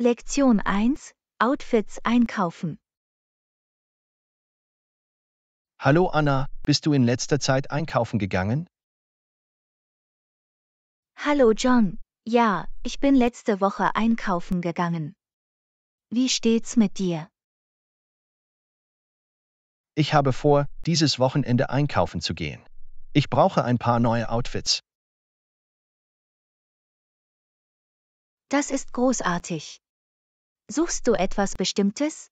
Lektion 1 Outfits einkaufen. Hallo Anna, bist du in letzter Zeit einkaufen gegangen? Hallo John, ja, ich bin letzte Woche einkaufen gegangen. Wie steht's mit dir? Ich habe vor, dieses Wochenende einkaufen zu gehen. Ich brauche ein paar neue Outfits. Das ist großartig. Suchst du etwas Bestimmtes?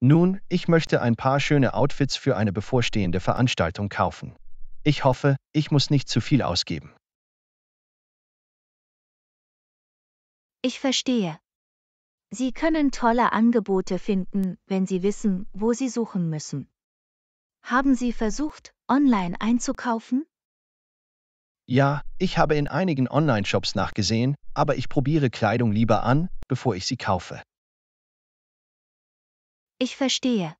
Nun, ich möchte ein paar schöne Outfits für eine bevorstehende Veranstaltung kaufen. Ich hoffe, ich muss nicht zu viel ausgeben. Ich verstehe. Sie können tolle Angebote finden, wenn Sie wissen, wo Sie suchen müssen. Haben Sie versucht, online einzukaufen? Ja, ich habe in einigen Online-Shops nachgesehen, aber ich probiere Kleidung lieber an, bevor ich sie kaufe. Ich verstehe.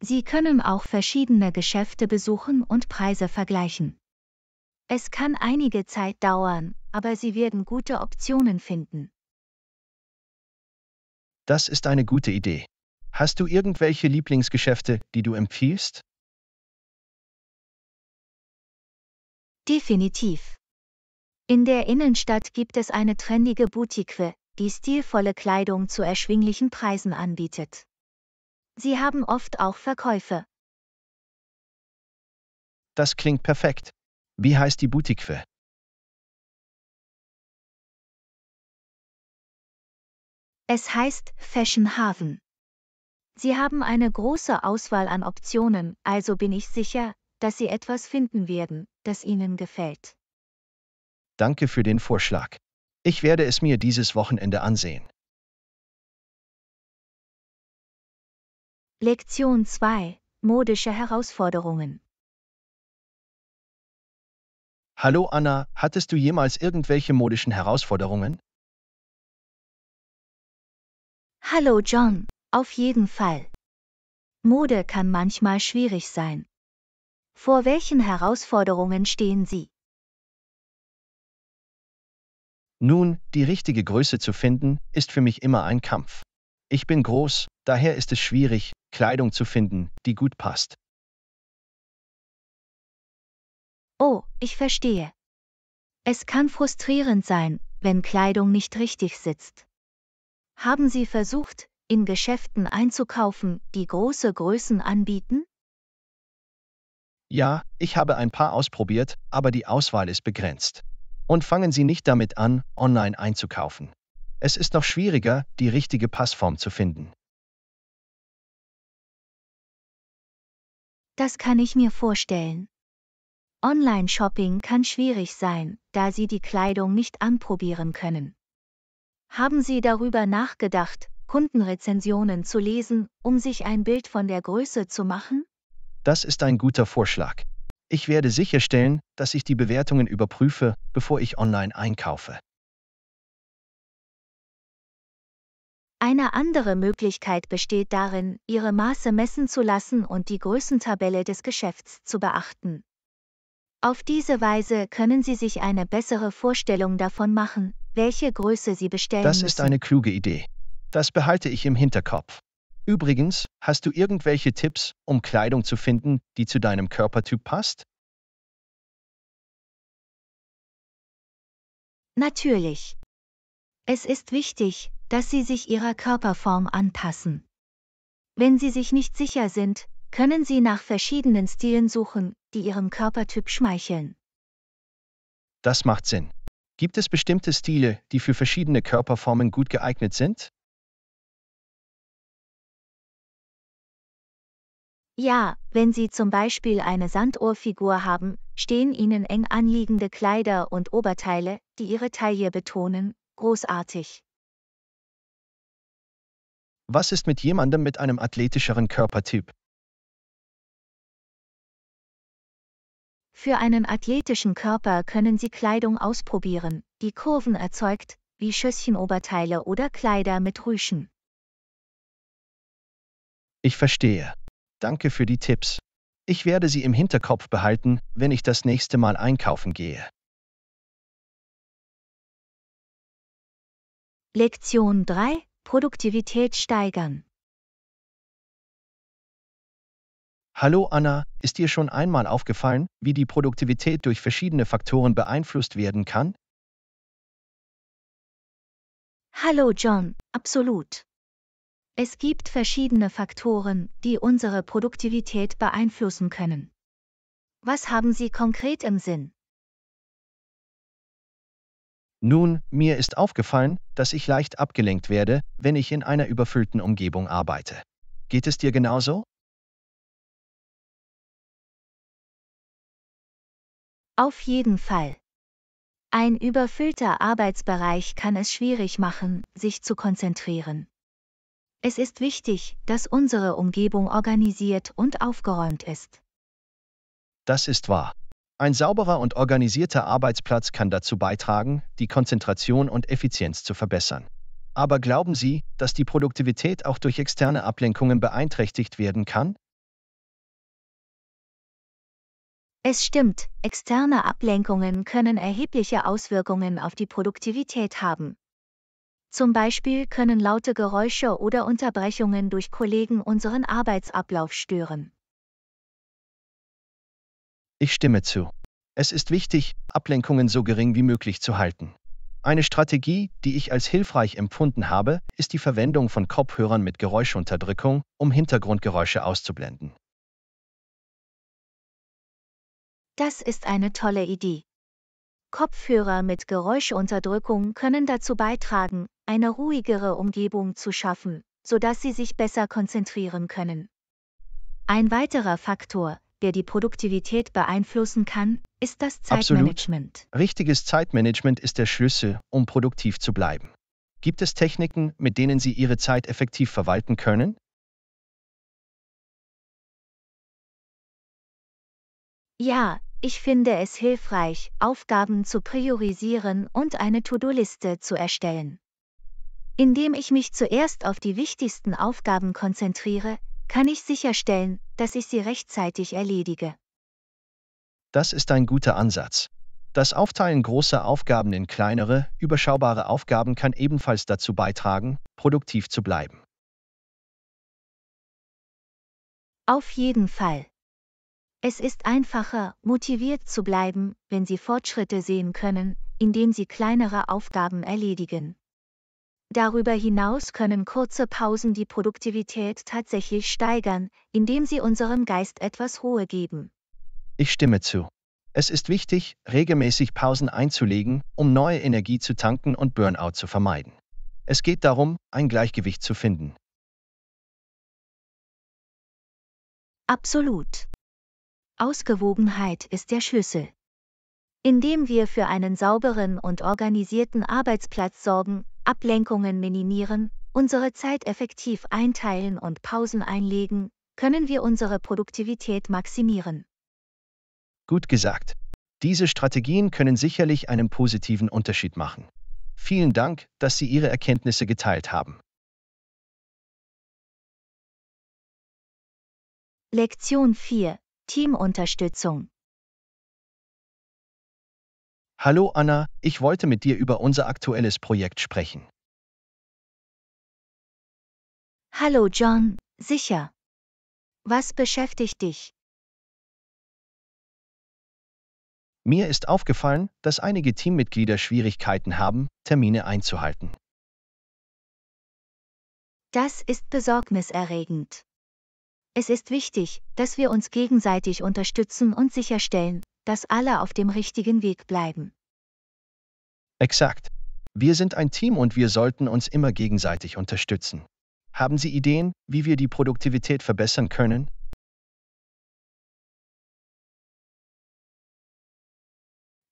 Sie können auch verschiedene Geschäfte besuchen und Preise vergleichen. Es kann einige Zeit dauern, aber Sie werden gute Optionen finden. Das ist eine gute Idee. Hast du irgendwelche Lieblingsgeschäfte, die du empfiehlst? Definitiv. In der Innenstadt gibt es eine trendige Boutique, die stilvolle Kleidung zu erschwinglichen Preisen anbietet. Sie haben oft auch Verkäufe. Das klingt perfekt. Wie heißt die Boutique? Es heißt Fashion Haven. Sie haben eine große Auswahl an Optionen, also bin ich sicher, dass Sie etwas finden werden, das Ihnen gefällt. Danke für den Vorschlag. Ich werde es mir dieses Wochenende ansehen. Lektion 2 Modische Herausforderungen Hallo Anna, hattest du jemals irgendwelche modischen Herausforderungen? Hallo John, auf jeden Fall. Mode kann manchmal schwierig sein. Vor welchen Herausforderungen stehen Sie? Nun, die richtige Größe zu finden, ist für mich immer ein Kampf. Ich bin groß, daher ist es schwierig, Kleidung zu finden, die gut passt. Oh, ich verstehe. Es kann frustrierend sein, wenn Kleidung nicht richtig sitzt. Haben Sie versucht, in Geschäften einzukaufen, die große Größen anbieten? Ja, ich habe ein paar ausprobiert, aber die Auswahl ist begrenzt. Und fangen Sie nicht damit an, online einzukaufen. Es ist noch schwieriger, die richtige Passform zu finden. Das kann ich mir vorstellen. Online-Shopping kann schwierig sein, da Sie die Kleidung nicht anprobieren können. Haben Sie darüber nachgedacht, Kundenrezensionen zu lesen, um sich ein Bild von der Größe zu machen? Das ist ein guter Vorschlag. Ich werde sicherstellen, dass ich die Bewertungen überprüfe, bevor ich online einkaufe. Eine andere Möglichkeit besteht darin, Ihre Maße messen zu lassen und die Größentabelle des Geschäfts zu beachten. Auf diese Weise können Sie sich eine bessere Vorstellung davon machen, welche Größe Sie bestellen. Das ist müssen. eine kluge Idee. Das behalte ich im Hinterkopf. Übrigens, hast du irgendwelche Tipps, um Kleidung zu finden, die zu deinem Körpertyp passt? Natürlich. Es ist wichtig, dass sie sich ihrer Körperform anpassen. Wenn sie sich nicht sicher sind, können sie nach verschiedenen Stilen suchen, die ihrem Körpertyp schmeicheln. Das macht Sinn. Gibt es bestimmte Stile, die für verschiedene Körperformen gut geeignet sind? Ja, wenn Sie zum Beispiel eine Sanduhrfigur haben, stehen Ihnen eng anliegende Kleider und Oberteile, die Ihre Taille betonen, großartig. Was ist mit jemandem mit einem athletischeren Körpertyp? Für einen athletischen Körper können Sie Kleidung ausprobieren, die Kurven erzeugt, wie Schösschenoberteile oder Kleider mit Rüschen. Ich verstehe. Danke für die Tipps. Ich werde sie im Hinterkopf behalten, wenn ich das nächste Mal einkaufen gehe. Lektion 3 Produktivität steigern. Hallo Anna, ist dir schon einmal aufgefallen, wie die Produktivität durch verschiedene Faktoren beeinflusst werden kann? Hallo John, absolut. Es gibt verschiedene Faktoren, die unsere Produktivität beeinflussen können. Was haben Sie konkret im Sinn? Nun, mir ist aufgefallen, dass ich leicht abgelenkt werde, wenn ich in einer überfüllten Umgebung arbeite. Geht es dir genauso? Auf jeden Fall. Ein überfüllter Arbeitsbereich kann es schwierig machen, sich zu konzentrieren. Es ist wichtig, dass unsere Umgebung organisiert und aufgeräumt ist. Das ist wahr. Ein sauberer und organisierter Arbeitsplatz kann dazu beitragen, die Konzentration und Effizienz zu verbessern. Aber glauben Sie, dass die Produktivität auch durch externe Ablenkungen beeinträchtigt werden kann? Es stimmt, externe Ablenkungen können erhebliche Auswirkungen auf die Produktivität haben. Zum Beispiel können laute Geräusche oder Unterbrechungen durch Kollegen unseren Arbeitsablauf stören. Ich stimme zu. Es ist wichtig, Ablenkungen so gering wie möglich zu halten. Eine Strategie, die ich als hilfreich empfunden habe, ist die Verwendung von Kopfhörern mit Geräuschunterdrückung, um Hintergrundgeräusche auszublenden. Das ist eine tolle Idee. Kopfhörer mit Geräuschunterdrückung können dazu beitragen, eine ruhigere Umgebung zu schaffen, sodass sie sich besser konzentrieren können. Ein weiterer Faktor, der die Produktivität beeinflussen kann, ist das Zeitmanagement. Absolut. Richtiges Zeitmanagement ist der Schlüssel, um produktiv zu bleiben. Gibt es Techniken, mit denen Sie Ihre Zeit effektiv verwalten können? Ja, ich finde es hilfreich, Aufgaben zu priorisieren und eine To-Do-Liste zu erstellen. Indem ich mich zuerst auf die wichtigsten Aufgaben konzentriere, kann ich sicherstellen, dass ich sie rechtzeitig erledige. Das ist ein guter Ansatz. Das Aufteilen großer Aufgaben in kleinere, überschaubare Aufgaben kann ebenfalls dazu beitragen, produktiv zu bleiben. Auf jeden Fall. Es ist einfacher, motiviert zu bleiben, wenn sie Fortschritte sehen können, indem sie kleinere Aufgaben erledigen. Darüber hinaus können kurze Pausen die Produktivität tatsächlich steigern, indem sie unserem Geist etwas Ruhe geben. Ich stimme zu. Es ist wichtig, regelmäßig Pausen einzulegen, um neue Energie zu tanken und Burnout zu vermeiden. Es geht darum, ein Gleichgewicht zu finden. Absolut. Ausgewogenheit ist der Schlüssel. Indem wir für einen sauberen und organisierten Arbeitsplatz sorgen, Ablenkungen minimieren, unsere Zeit effektiv einteilen und Pausen einlegen, können wir unsere Produktivität maximieren. Gut gesagt. Diese Strategien können sicherlich einen positiven Unterschied machen. Vielen Dank, dass Sie Ihre Erkenntnisse geteilt haben. Lektion 4 Teamunterstützung. Hallo Anna, ich wollte mit dir über unser aktuelles Projekt sprechen. Hallo John, sicher. Was beschäftigt dich? Mir ist aufgefallen, dass einige Teammitglieder Schwierigkeiten haben, Termine einzuhalten. Das ist besorgniserregend. Es ist wichtig, dass wir uns gegenseitig unterstützen und sicherstellen, dass alle auf dem richtigen Weg bleiben. Exakt. Wir sind ein Team und wir sollten uns immer gegenseitig unterstützen. Haben Sie Ideen, wie wir die Produktivität verbessern können?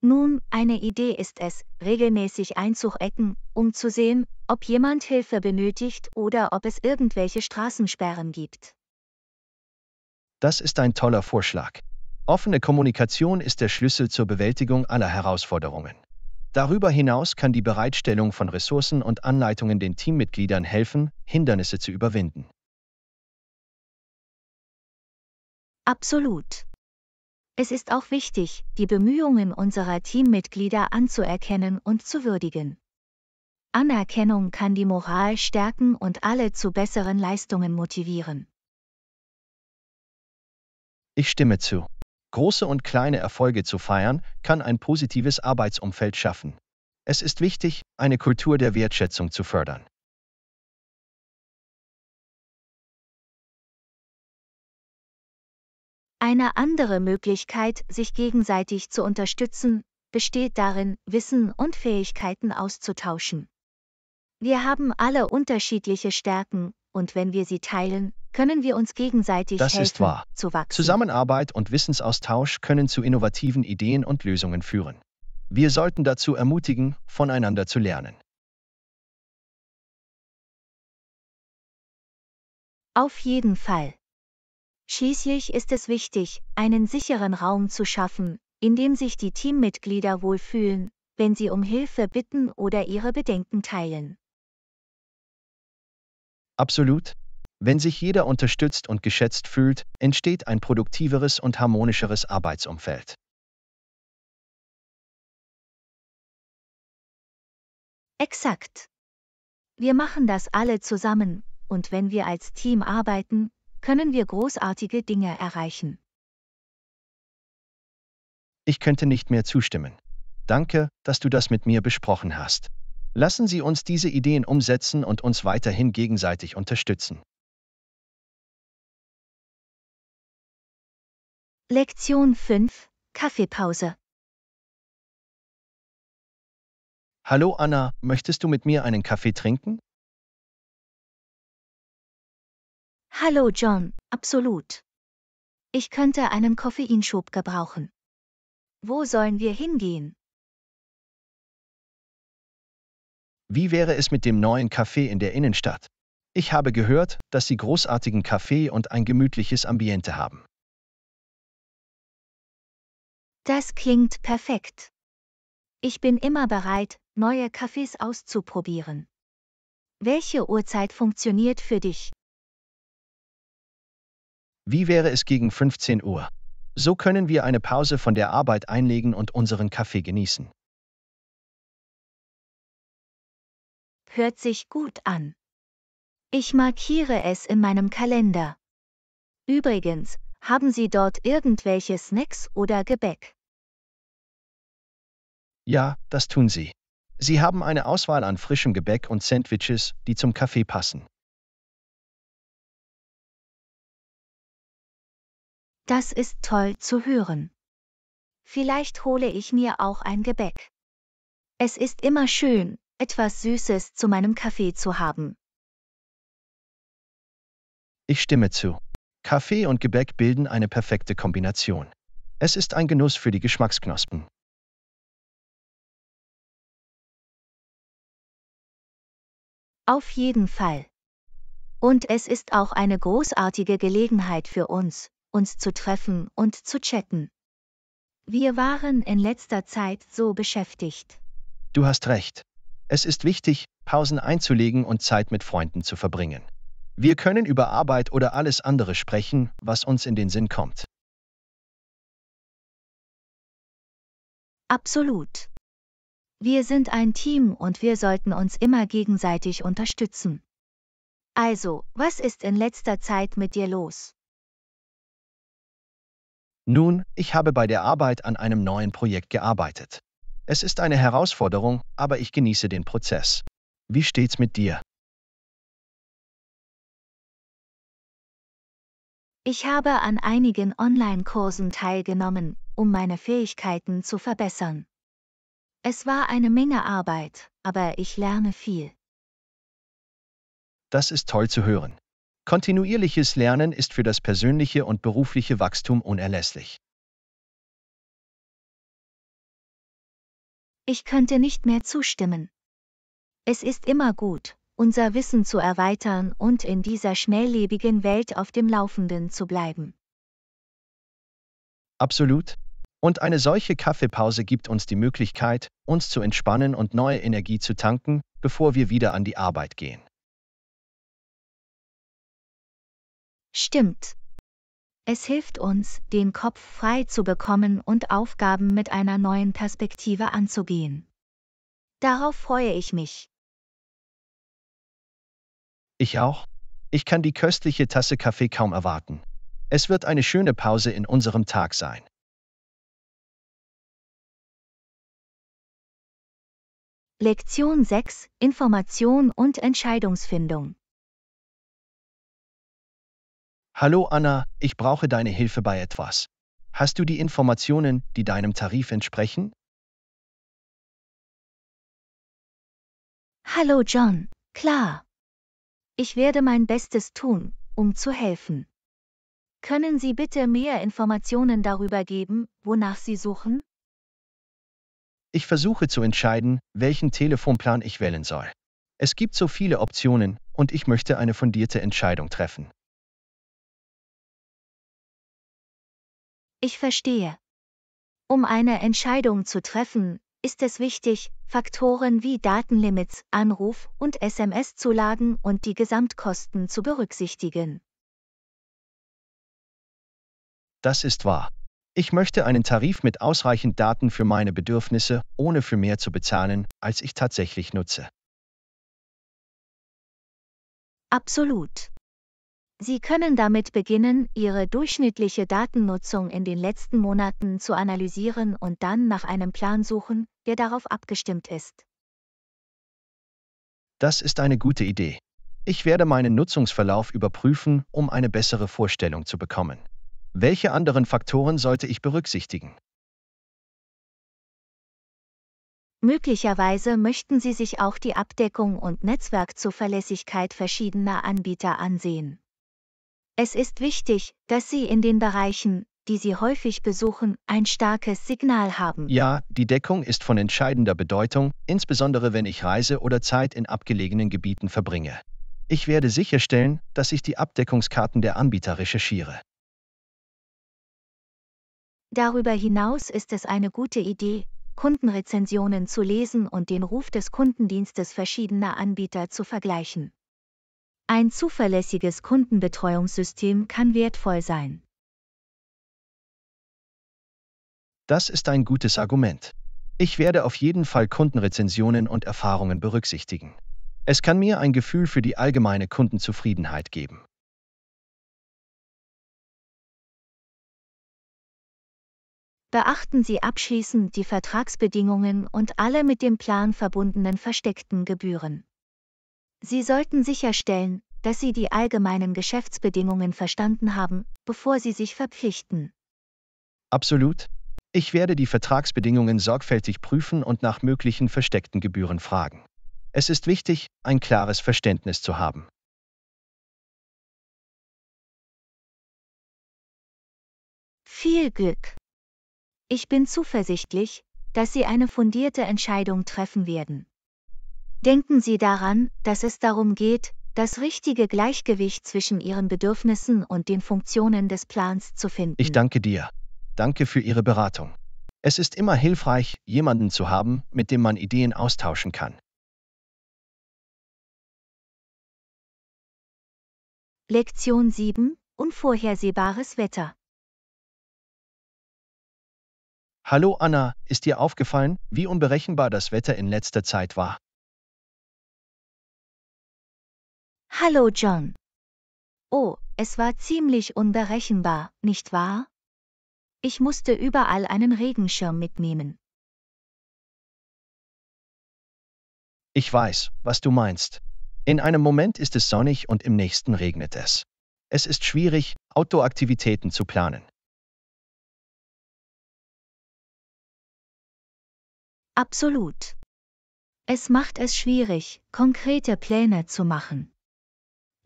Nun, eine Idee ist es, regelmäßig einzuecken, um zu sehen, ob jemand Hilfe benötigt oder ob es irgendwelche Straßensperren gibt. Das ist ein toller Vorschlag. Offene Kommunikation ist der Schlüssel zur Bewältigung aller Herausforderungen. Darüber hinaus kann die Bereitstellung von Ressourcen und Anleitungen den Teammitgliedern helfen, Hindernisse zu überwinden. Absolut. Es ist auch wichtig, die Bemühungen unserer Teammitglieder anzuerkennen und zu würdigen. Anerkennung kann die Moral stärken und alle zu besseren Leistungen motivieren. Ich stimme zu. Große und kleine Erfolge zu feiern, kann ein positives Arbeitsumfeld schaffen. Es ist wichtig, eine Kultur der Wertschätzung zu fördern. Eine andere Möglichkeit, sich gegenseitig zu unterstützen, besteht darin, Wissen und Fähigkeiten auszutauschen. Wir haben alle unterschiedliche Stärken, und wenn wir sie teilen, können wir uns gegenseitig das helfen, ist wahr. zu wachsen. Zusammenarbeit und Wissensaustausch können zu innovativen Ideen und Lösungen führen. Wir sollten dazu ermutigen, voneinander zu lernen. Auf jeden Fall. Schließlich ist es wichtig, einen sicheren Raum zu schaffen, in dem sich die Teammitglieder wohlfühlen, wenn sie um Hilfe bitten oder ihre Bedenken teilen. Absolut. Wenn sich jeder unterstützt und geschätzt fühlt, entsteht ein produktiveres und harmonischeres Arbeitsumfeld. Exakt. Wir machen das alle zusammen, und wenn wir als Team arbeiten, können wir großartige Dinge erreichen. Ich könnte nicht mehr zustimmen. Danke, dass du das mit mir besprochen hast. Lassen Sie uns diese Ideen umsetzen und uns weiterhin gegenseitig unterstützen. Lektion 5 Kaffeepause Hallo Anna, möchtest du mit mir einen Kaffee trinken? Hallo John, absolut. Ich könnte einen Koffeinschub gebrauchen. Wo sollen wir hingehen? Wie wäre es mit dem neuen Café in der Innenstadt? Ich habe gehört, dass Sie großartigen Kaffee und ein gemütliches Ambiente haben. Das klingt perfekt. Ich bin immer bereit, neue Cafés auszuprobieren. Welche Uhrzeit funktioniert für dich? Wie wäre es gegen 15 Uhr? So können wir eine Pause von der Arbeit einlegen und unseren Kaffee genießen. Hört sich gut an. Ich markiere es in meinem Kalender. Übrigens, haben Sie dort irgendwelche Snacks oder Gebäck? Ja, das tun Sie. Sie haben eine Auswahl an frischem Gebäck und Sandwiches, die zum Kaffee passen. Das ist toll zu hören. Vielleicht hole ich mir auch ein Gebäck. Es ist immer schön, etwas Süßes zu meinem Kaffee zu haben. Ich stimme zu. Kaffee und Gebäck bilden eine perfekte Kombination. Es ist ein Genuss für die Geschmacksknospen. Auf jeden Fall. Und es ist auch eine großartige Gelegenheit für uns, uns zu treffen und zu chatten. Wir waren in letzter Zeit so beschäftigt. Du hast recht. Es ist wichtig, Pausen einzulegen und Zeit mit Freunden zu verbringen. Wir können über Arbeit oder alles andere sprechen, was uns in den Sinn kommt. Absolut. Wir sind ein Team und wir sollten uns immer gegenseitig unterstützen. Also, was ist in letzter Zeit mit dir los? Nun, ich habe bei der Arbeit an einem neuen Projekt gearbeitet. Es ist eine Herausforderung, aber ich genieße den Prozess. Wie steht's mit dir? Ich habe an einigen Online-Kursen teilgenommen, um meine Fähigkeiten zu verbessern. Es war eine Menge Arbeit, aber ich lerne viel. Das ist toll zu hören. Kontinuierliches Lernen ist für das persönliche und berufliche Wachstum unerlässlich. Ich könnte nicht mehr zustimmen. Es ist immer gut, unser Wissen zu erweitern und in dieser schnelllebigen Welt auf dem Laufenden zu bleiben. Absolut. Und eine solche Kaffeepause gibt uns die Möglichkeit, uns zu entspannen und neue Energie zu tanken, bevor wir wieder an die Arbeit gehen. Stimmt. Es hilft uns, den Kopf frei zu bekommen und Aufgaben mit einer neuen Perspektive anzugehen. Darauf freue ich mich. Ich auch. Ich kann die köstliche Tasse Kaffee kaum erwarten. Es wird eine schöne Pause in unserem Tag sein. Lektion 6 Information und Entscheidungsfindung Hallo Anna, ich brauche deine Hilfe bei etwas. Hast du die Informationen, die deinem Tarif entsprechen? Hallo John, klar. Ich werde mein Bestes tun, um zu helfen. Können Sie bitte mehr Informationen darüber geben, wonach Sie suchen? Ich versuche zu entscheiden, welchen Telefonplan ich wählen soll. Es gibt so viele Optionen, und ich möchte eine fundierte Entscheidung treffen. Ich verstehe. Um eine Entscheidung zu treffen, ist es wichtig, Faktoren wie Datenlimits, Anruf und SMS-Zulagen und die Gesamtkosten zu berücksichtigen. Das ist wahr. Ich möchte einen Tarif mit ausreichend Daten für meine Bedürfnisse, ohne für mehr zu bezahlen, als ich tatsächlich nutze. Absolut. Sie können damit beginnen, Ihre durchschnittliche Datennutzung in den letzten Monaten zu analysieren und dann nach einem Plan suchen, der darauf abgestimmt ist. Das ist eine gute Idee. Ich werde meinen Nutzungsverlauf überprüfen, um eine bessere Vorstellung zu bekommen. Welche anderen Faktoren sollte ich berücksichtigen? Möglicherweise möchten Sie sich auch die Abdeckung und Netzwerkzuverlässigkeit verschiedener Anbieter ansehen. Es ist wichtig, dass Sie in den Bereichen, die Sie häufig besuchen, ein starkes Signal haben. Ja, die Deckung ist von entscheidender Bedeutung, insbesondere wenn ich reise oder Zeit in abgelegenen Gebieten verbringe. Ich werde sicherstellen, dass ich die Abdeckungskarten der Anbieter recherchiere. Darüber hinaus ist es eine gute Idee, Kundenrezensionen zu lesen und den Ruf des Kundendienstes verschiedener Anbieter zu vergleichen. Ein zuverlässiges Kundenbetreuungssystem kann wertvoll sein. Das ist ein gutes Argument. Ich werde auf jeden Fall Kundenrezensionen und Erfahrungen berücksichtigen. Es kann mir ein Gefühl für die allgemeine Kundenzufriedenheit geben. Beachten Sie abschließend die Vertragsbedingungen und alle mit dem Plan verbundenen versteckten Gebühren. Sie sollten sicherstellen, dass Sie die allgemeinen Geschäftsbedingungen verstanden haben, bevor Sie sich verpflichten. Absolut. Ich werde die Vertragsbedingungen sorgfältig prüfen und nach möglichen versteckten Gebühren fragen. Es ist wichtig, ein klares Verständnis zu haben. Viel Glück! Ich bin zuversichtlich, dass Sie eine fundierte Entscheidung treffen werden. Denken Sie daran, dass es darum geht, das richtige Gleichgewicht zwischen Ihren Bedürfnissen und den Funktionen des Plans zu finden. Ich danke dir. Danke für Ihre Beratung. Es ist immer hilfreich, jemanden zu haben, mit dem man Ideen austauschen kann. Lektion 7 Unvorhersehbares Wetter Hallo Anna, ist dir aufgefallen, wie unberechenbar das Wetter in letzter Zeit war? Hallo John. Oh, es war ziemlich unberechenbar, nicht wahr? Ich musste überall einen Regenschirm mitnehmen. Ich weiß, was du meinst. In einem Moment ist es sonnig und im nächsten regnet es. Es ist schwierig, Outdoor-Aktivitäten zu planen. Absolut. Es macht es schwierig, konkrete Pläne zu machen.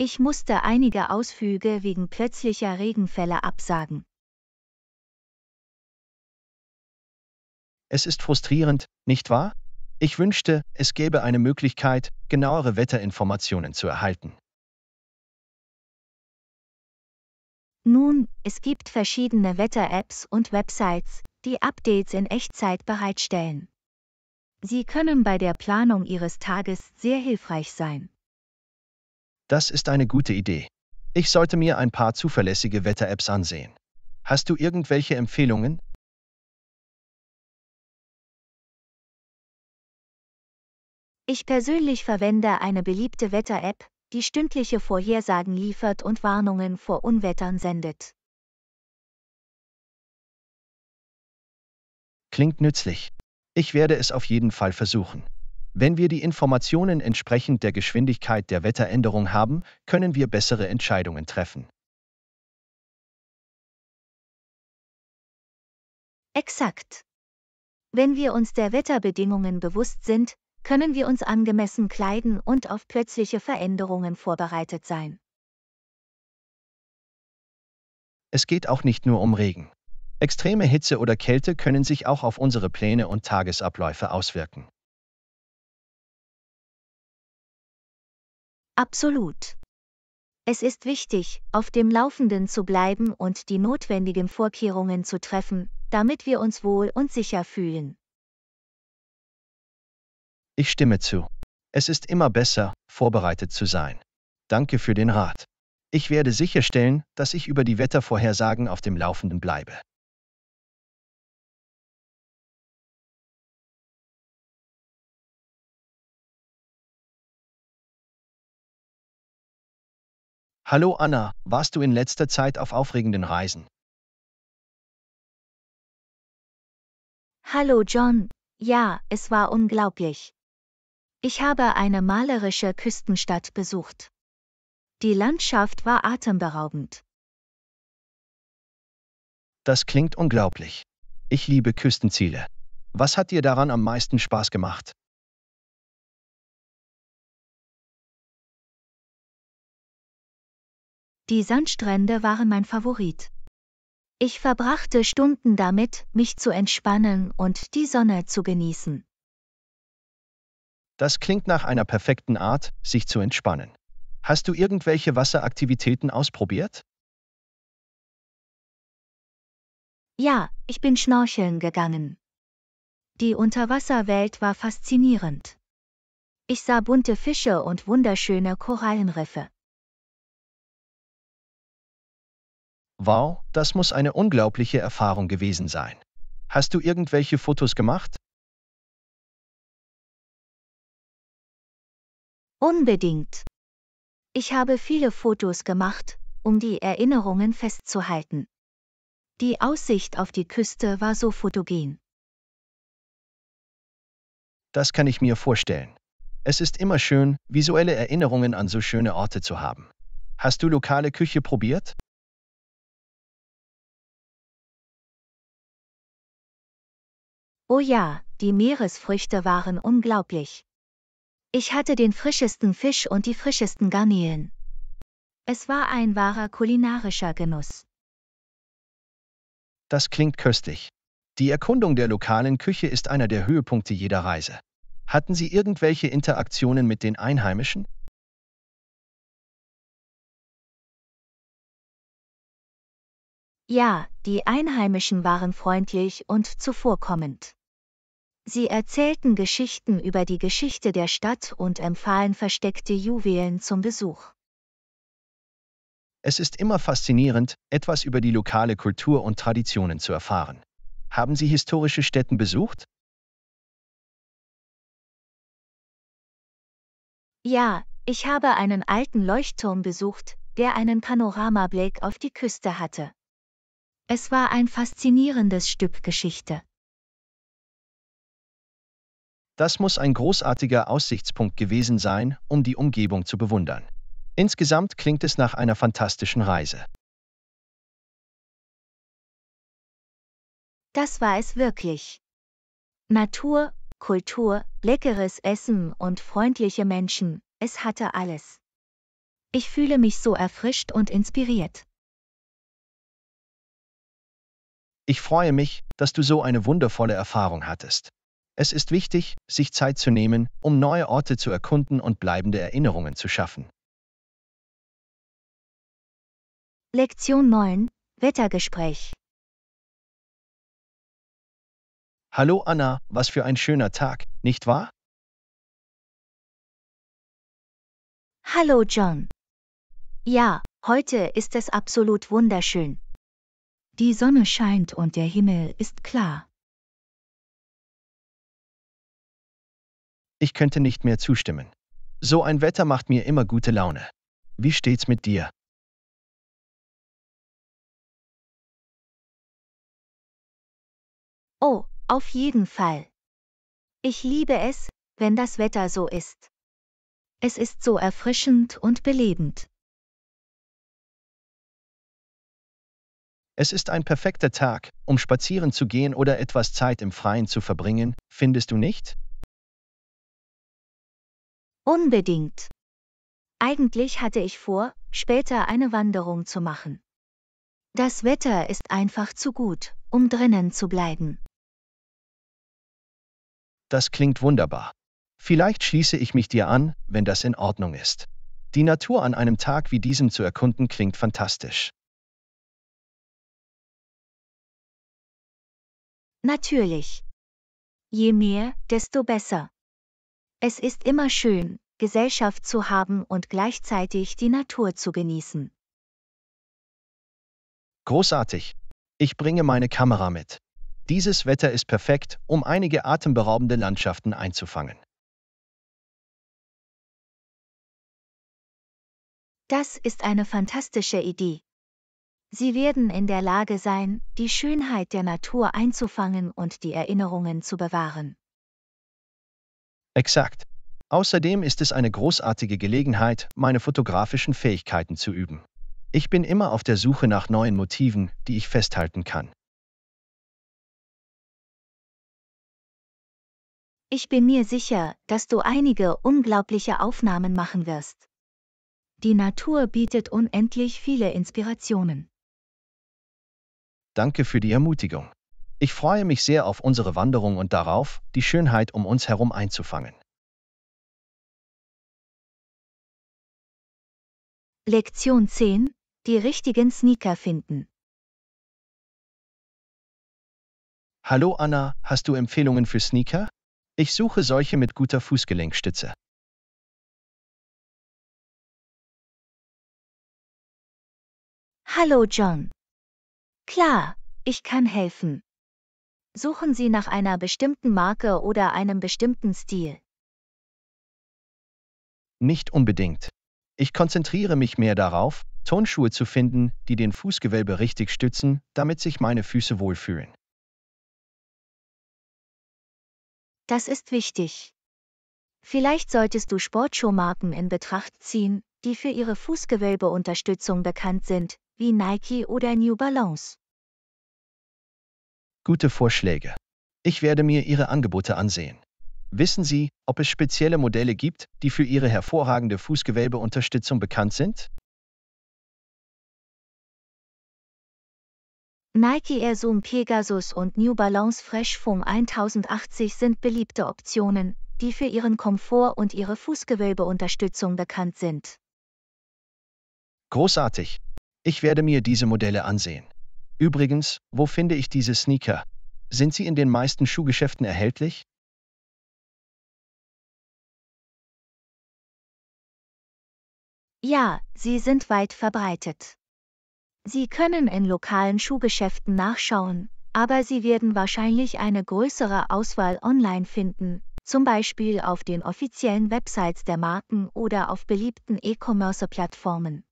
Ich musste einige Ausflüge wegen plötzlicher Regenfälle absagen. Es ist frustrierend, nicht wahr? Ich wünschte, es gäbe eine Möglichkeit, genauere Wetterinformationen zu erhalten. Nun, es gibt verschiedene Wetter-Apps und Websites, die Updates in Echtzeit bereitstellen. Sie können bei der Planung Ihres Tages sehr hilfreich sein. Das ist eine gute Idee. Ich sollte mir ein paar zuverlässige Wetter-Apps ansehen. Hast du irgendwelche Empfehlungen? Ich persönlich verwende eine beliebte Wetter-App, die stündliche Vorhersagen liefert und Warnungen vor Unwettern sendet. Klingt nützlich. Ich werde es auf jeden Fall versuchen. Wenn wir die Informationen entsprechend der Geschwindigkeit der Wetteränderung haben, können wir bessere Entscheidungen treffen. Exakt. Wenn wir uns der Wetterbedingungen bewusst sind, können wir uns angemessen kleiden und auf plötzliche Veränderungen vorbereitet sein. Es geht auch nicht nur um Regen. Extreme Hitze oder Kälte können sich auch auf unsere Pläne und Tagesabläufe auswirken. Absolut. Es ist wichtig, auf dem Laufenden zu bleiben und die notwendigen Vorkehrungen zu treffen, damit wir uns wohl und sicher fühlen. Ich stimme zu. Es ist immer besser, vorbereitet zu sein. Danke für den Rat. Ich werde sicherstellen, dass ich über die Wettervorhersagen auf dem Laufenden bleibe. Hallo Anna, warst du in letzter Zeit auf aufregenden Reisen? Hallo John, ja, es war unglaublich. Ich habe eine malerische Küstenstadt besucht. Die Landschaft war atemberaubend. Das klingt unglaublich. Ich liebe Küstenziele. Was hat dir daran am meisten Spaß gemacht? Die Sandstrände waren mein Favorit. Ich verbrachte Stunden damit, mich zu entspannen und die Sonne zu genießen. Das klingt nach einer perfekten Art, sich zu entspannen. Hast du irgendwelche Wasseraktivitäten ausprobiert? Ja, ich bin schnorcheln gegangen. Die Unterwasserwelt war faszinierend. Ich sah bunte Fische und wunderschöne Korallenriffe. Wow, das muss eine unglaubliche Erfahrung gewesen sein. Hast du irgendwelche Fotos gemacht? Unbedingt. Ich habe viele Fotos gemacht, um die Erinnerungen festzuhalten. Die Aussicht auf die Küste war so fotogen. Das kann ich mir vorstellen. Es ist immer schön, visuelle Erinnerungen an so schöne Orte zu haben. Hast du lokale Küche probiert? Oh ja, die Meeresfrüchte waren unglaublich. Ich hatte den frischesten Fisch und die frischesten Garnelen. Es war ein wahrer kulinarischer Genuss. Das klingt köstlich. Die Erkundung der lokalen Küche ist einer der Höhepunkte jeder Reise. Hatten Sie irgendwelche Interaktionen mit den Einheimischen? Ja, die Einheimischen waren freundlich und zuvorkommend. Sie erzählten Geschichten über die Geschichte der Stadt und empfahlen versteckte Juwelen zum Besuch. Es ist immer faszinierend, etwas über die lokale Kultur und Traditionen zu erfahren. Haben Sie historische Stätten besucht? Ja, ich habe einen alten Leuchtturm besucht, der einen Panoramablick auf die Küste hatte. Es war ein faszinierendes Stück Geschichte. Das muss ein großartiger Aussichtspunkt gewesen sein, um die Umgebung zu bewundern. Insgesamt klingt es nach einer fantastischen Reise. Das war es wirklich. Natur, Kultur, leckeres Essen und freundliche Menschen, es hatte alles. Ich fühle mich so erfrischt und inspiriert. Ich freue mich, dass du so eine wundervolle Erfahrung hattest. Es ist wichtig, sich Zeit zu nehmen, um neue Orte zu erkunden und bleibende Erinnerungen zu schaffen. Lektion 9 Wettergespräch Hallo Anna, was für ein schöner Tag, nicht wahr? Hallo John. Ja, heute ist es absolut wunderschön. Die Sonne scheint und der Himmel ist klar. Ich könnte nicht mehr zustimmen. So ein Wetter macht mir immer gute Laune. Wie steht's mit dir? Oh, auf jeden Fall. Ich liebe es, wenn das Wetter so ist. Es ist so erfrischend und belebend. Es ist ein perfekter Tag, um spazieren zu gehen oder etwas Zeit im Freien zu verbringen, findest du nicht? Unbedingt. Eigentlich hatte ich vor, später eine Wanderung zu machen. Das Wetter ist einfach zu gut, um drinnen zu bleiben. Das klingt wunderbar. Vielleicht schließe ich mich dir an, wenn das in Ordnung ist. Die Natur an einem Tag wie diesem zu erkunden klingt fantastisch. Natürlich. Je mehr, desto besser. Es ist immer schön, Gesellschaft zu haben und gleichzeitig die Natur zu genießen. Großartig. Ich bringe meine Kamera mit. Dieses Wetter ist perfekt, um einige atemberaubende Landschaften einzufangen. Das ist eine fantastische Idee. Sie werden in der Lage sein, die Schönheit der Natur einzufangen und die Erinnerungen zu bewahren. Exakt. Außerdem ist es eine großartige Gelegenheit, meine fotografischen Fähigkeiten zu üben. Ich bin immer auf der Suche nach neuen Motiven, die ich festhalten kann. Ich bin mir sicher, dass du einige unglaubliche Aufnahmen machen wirst. Die Natur bietet unendlich viele Inspirationen. Danke für die Ermutigung. Ich freue mich sehr auf unsere Wanderung und darauf, die Schönheit um uns herum einzufangen. Lektion 10. Die richtigen Sneaker finden. Hallo Anna, hast du Empfehlungen für Sneaker? Ich suche solche mit guter Fußgelenkstütze. Hallo John. Klar, ich kann helfen. Suchen Sie nach einer bestimmten Marke oder einem bestimmten Stil? Nicht unbedingt. Ich konzentriere mich mehr darauf, Tonschuhe zu finden, die den Fußgewölbe richtig stützen, damit sich meine Füße wohlfühlen. Das ist wichtig. Vielleicht solltest du Sportschuhmarken in Betracht ziehen, die für ihre Fußgewölbeunterstützung bekannt sind, wie Nike oder New Balance. Gute Vorschläge. Ich werde mir Ihre Angebote ansehen. Wissen Sie, ob es spezielle Modelle gibt, die für Ihre hervorragende Fußgewebeunterstützung bekannt sind? Nike Air Zoom Pegasus und New Balance Fresh Foam 1080 sind beliebte Optionen, die für ihren Komfort und ihre Fußgewölbeunterstützung bekannt sind. Großartig! Ich werde mir diese Modelle ansehen. Übrigens, wo finde ich diese Sneaker? Sind sie in den meisten Schuhgeschäften erhältlich? Ja, sie sind weit verbreitet. Sie können in lokalen Schuhgeschäften nachschauen, aber Sie werden wahrscheinlich eine größere Auswahl online finden, zum Beispiel auf den offiziellen Websites der Marken oder auf beliebten E-Commerce-Plattformen.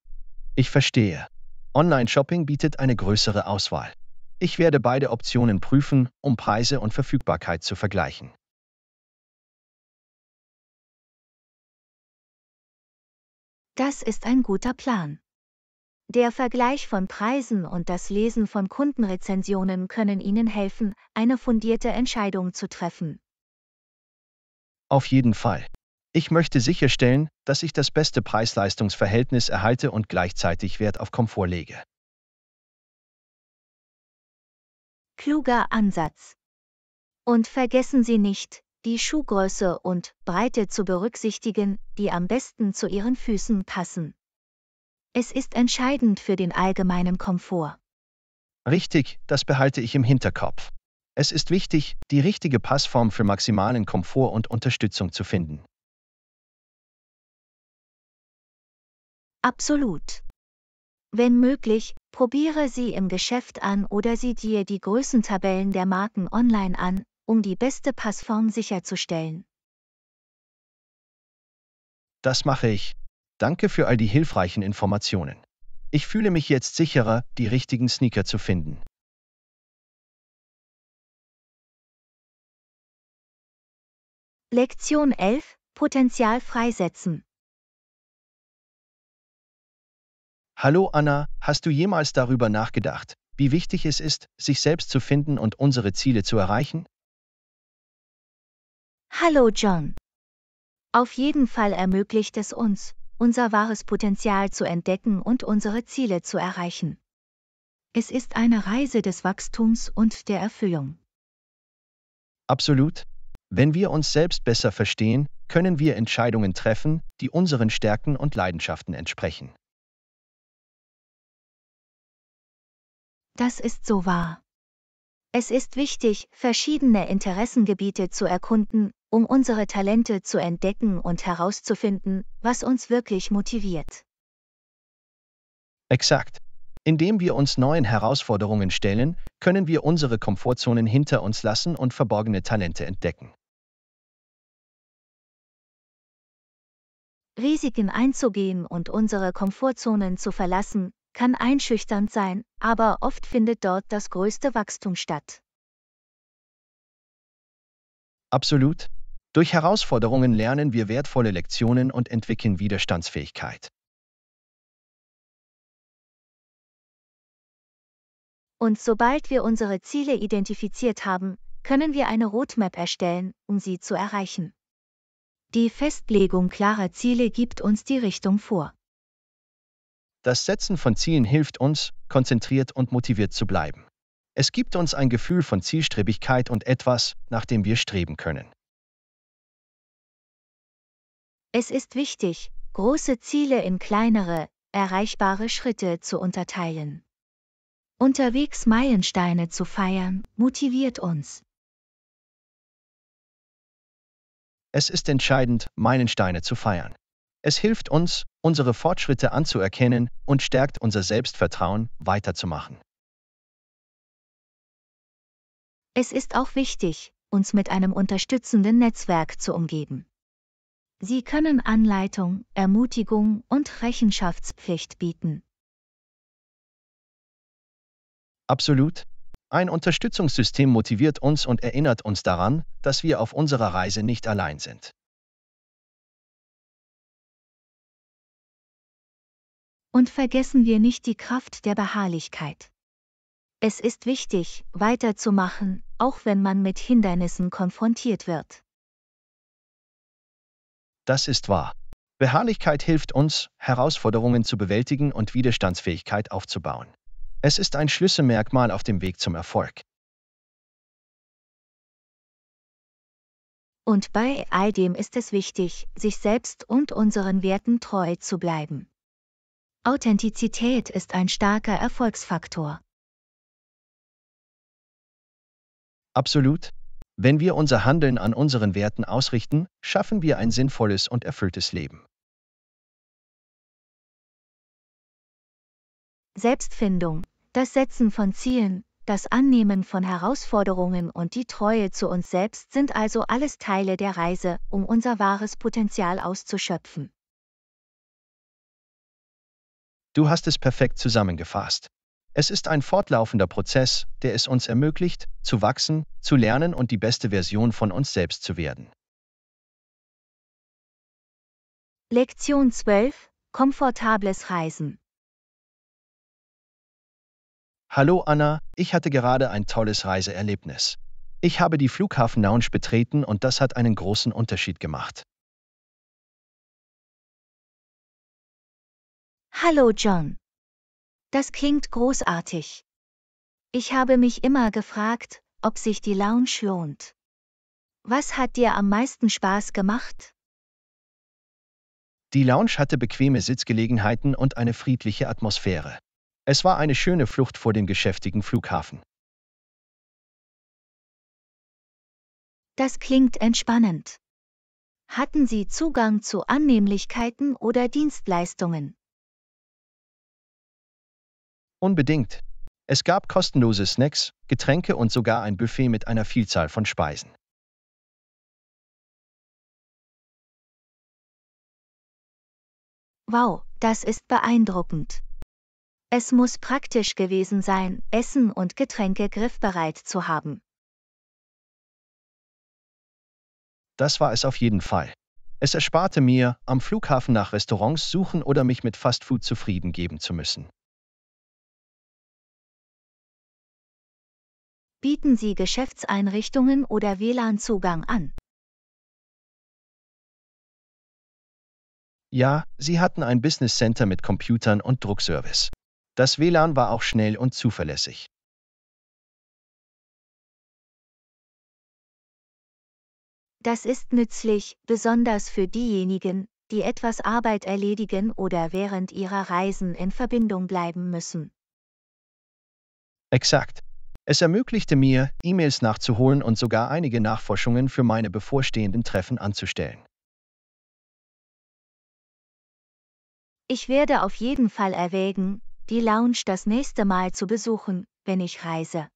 Ich verstehe. Online-Shopping bietet eine größere Auswahl. Ich werde beide Optionen prüfen, um Preise und Verfügbarkeit zu vergleichen. Das ist ein guter Plan. Der Vergleich von Preisen und das Lesen von Kundenrezensionen können Ihnen helfen, eine fundierte Entscheidung zu treffen. Auf jeden Fall. Ich möchte sicherstellen, dass ich das beste Preis-Leistungs-Verhältnis erhalte und gleichzeitig Wert auf Komfort lege. Kluger Ansatz. Und vergessen Sie nicht, die Schuhgröße und Breite zu berücksichtigen, die am besten zu Ihren Füßen passen. Es ist entscheidend für den allgemeinen Komfort. Richtig, das behalte ich im Hinterkopf. Es ist wichtig, die richtige Passform für maximalen Komfort und Unterstützung zu finden. Absolut. Wenn möglich, probiere sie im Geschäft an oder sieh dir die Größentabellen der Marken online an, um die beste Passform sicherzustellen. Das mache ich. Danke für all die hilfreichen Informationen. Ich fühle mich jetzt sicherer, die richtigen Sneaker zu finden. Lektion 11 Potenzial freisetzen Hallo Anna, hast du jemals darüber nachgedacht, wie wichtig es ist, sich selbst zu finden und unsere Ziele zu erreichen? Hallo John. Auf jeden Fall ermöglicht es uns, unser wahres Potenzial zu entdecken und unsere Ziele zu erreichen. Es ist eine Reise des Wachstums und der Erfüllung. Absolut. Wenn wir uns selbst besser verstehen, können wir Entscheidungen treffen, die unseren Stärken und Leidenschaften entsprechen. Das ist so wahr. Es ist wichtig, verschiedene Interessengebiete zu erkunden, um unsere Talente zu entdecken und herauszufinden, was uns wirklich motiviert. Exakt. Indem wir uns neuen Herausforderungen stellen, können wir unsere Komfortzonen hinter uns lassen und verborgene Talente entdecken. Risiken einzugehen und unsere Komfortzonen zu verlassen, kann einschüchternd sein, aber oft findet dort das größte Wachstum statt. Absolut. Durch Herausforderungen lernen wir wertvolle Lektionen und entwickeln Widerstandsfähigkeit. Und sobald wir unsere Ziele identifiziert haben, können wir eine Roadmap erstellen, um sie zu erreichen. Die Festlegung klarer Ziele gibt uns die Richtung vor. Das Setzen von Zielen hilft uns, konzentriert und motiviert zu bleiben. Es gibt uns ein Gefühl von Zielstrebigkeit und etwas, nach dem wir streben können. Es ist wichtig, große Ziele in kleinere, erreichbare Schritte zu unterteilen. Unterwegs Meilensteine zu feiern, motiviert uns. Es ist entscheidend, Meilensteine zu feiern. Es hilft uns, unsere Fortschritte anzuerkennen und stärkt unser Selbstvertrauen, weiterzumachen. Es ist auch wichtig, uns mit einem unterstützenden Netzwerk zu umgeben. Sie können Anleitung, Ermutigung und Rechenschaftspflicht bieten. Absolut. Ein Unterstützungssystem motiviert uns und erinnert uns daran, dass wir auf unserer Reise nicht allein sind. Und vergessen wir nicht die Kraft der Beharrlichkeit. Es ist wichtig, weiterzumachen, auch wenn man mit Hindernissen konfrontiert wird. Das ist wahr. Beharrlichkeit hilft uns, Herausforderungen zu bewältigen und Widerstandsfähigkeit aufzubauen. Es ist ein Schlüsselmerkmal auf dem Weg zum Erfolg. Und bei all dem ist es wichtig, sich selbst und unseren Werten treu zu bleiben. Authentizität ist ein starker Erfolgsfaktor. Absolut. Wenn wir unser Handeln an unseren Werten ausrichten, schaffen wir ein sinnvolles und erfülltes Leben. Selbstfindung, das Setzen von Zielen, das Annehmen von Herausforderungen und die Treue zu uns selbst sind also alles Teile der Reise, um unser wahres Potenzial auszuschöpfen. Du hast es perfekt zusammengefasst. Es ist ein fortlaufender Prozess, der es uns ermöglicht, zu wachsen, zu lernen und die beste Version von uns selbst zu werden. Lektion 12 Komfortables Reisen Hallo Anna, ich hatte gerade ein tolles Reiseerlebnis. Ich habe die Flughafen Lounge betreten und das hat einen großen Unterschied gemacht. Hallo John. Das klingt großartig. Ich habe mich immer gefragt, ob sich die Lounge lohnt. Was hat dir am meisten Spaß gemacht? Die Lounge hatte bequeme Sitzgelegenheiten und eine friedliche Atmosphäre. Es war eine schöne Flucht vor dem geschäftigen Flughafen. Das klingt entspannend. Hatten Sie Zugang zu Annehmlichkeiten oder Dienstleistungen? Unbedingt. Es gab kostenlose Snacks, Getränke und sogar ein Buffet mit einer Vielzahl von Speisen. Wow, das ist beeindruckend. Es muss praktisch gewesen sein, Essen und Getränke griffbereit zu haben. Das war es auf jeden Fall. Es ersparte mir, am Flughafen nach Restaurants suchen oder mich mit Fastfood zufrieden geben zu müssen. bieten sie Geschäftseinrichtungen oder WLAN-Zugang an. Ja, sie hatten ein Business Center mit Computern und Druckservice. Das WLAN war auch schnell und zuverlässig. Das ist nützlich, besonders für diejenigen, die etwas Arbeit erledigen oder während ihrer Reisen in Verbindung bleiben müssen. Exakt. Es ermöglichte mir, E-Mails nachzuholen und sogar einige Nachforschungen für meine bevorstehenden Treffen anzustellen. Ich werde auf jeden Fall erwägen, die Lounge das nächste Mal zu besuchen, wenn ich reise.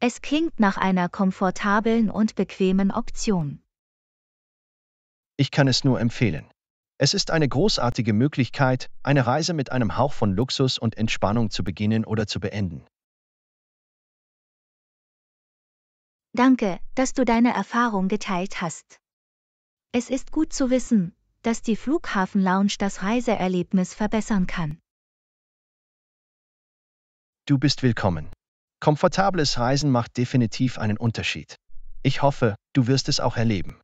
Es klingt nach einer komfortablen und bequemen Option. Ich kann es nur empfehlen. Es ist eine großartige Möglichkeit, eine Reise mit einem Hauch von Luxus und Entspannung zu beginnen oder zu beenden. Danke, dass du deine Erfahrung geteilt hast. Es ist gut zu wissen, dass die Flughafen Lounge das Reiseerlebnis verbessern kann. Du bist willkommen. Komfortables Reisen macht definitiv einen Unterschied. Ich hoffe, du wirst es auch erleben.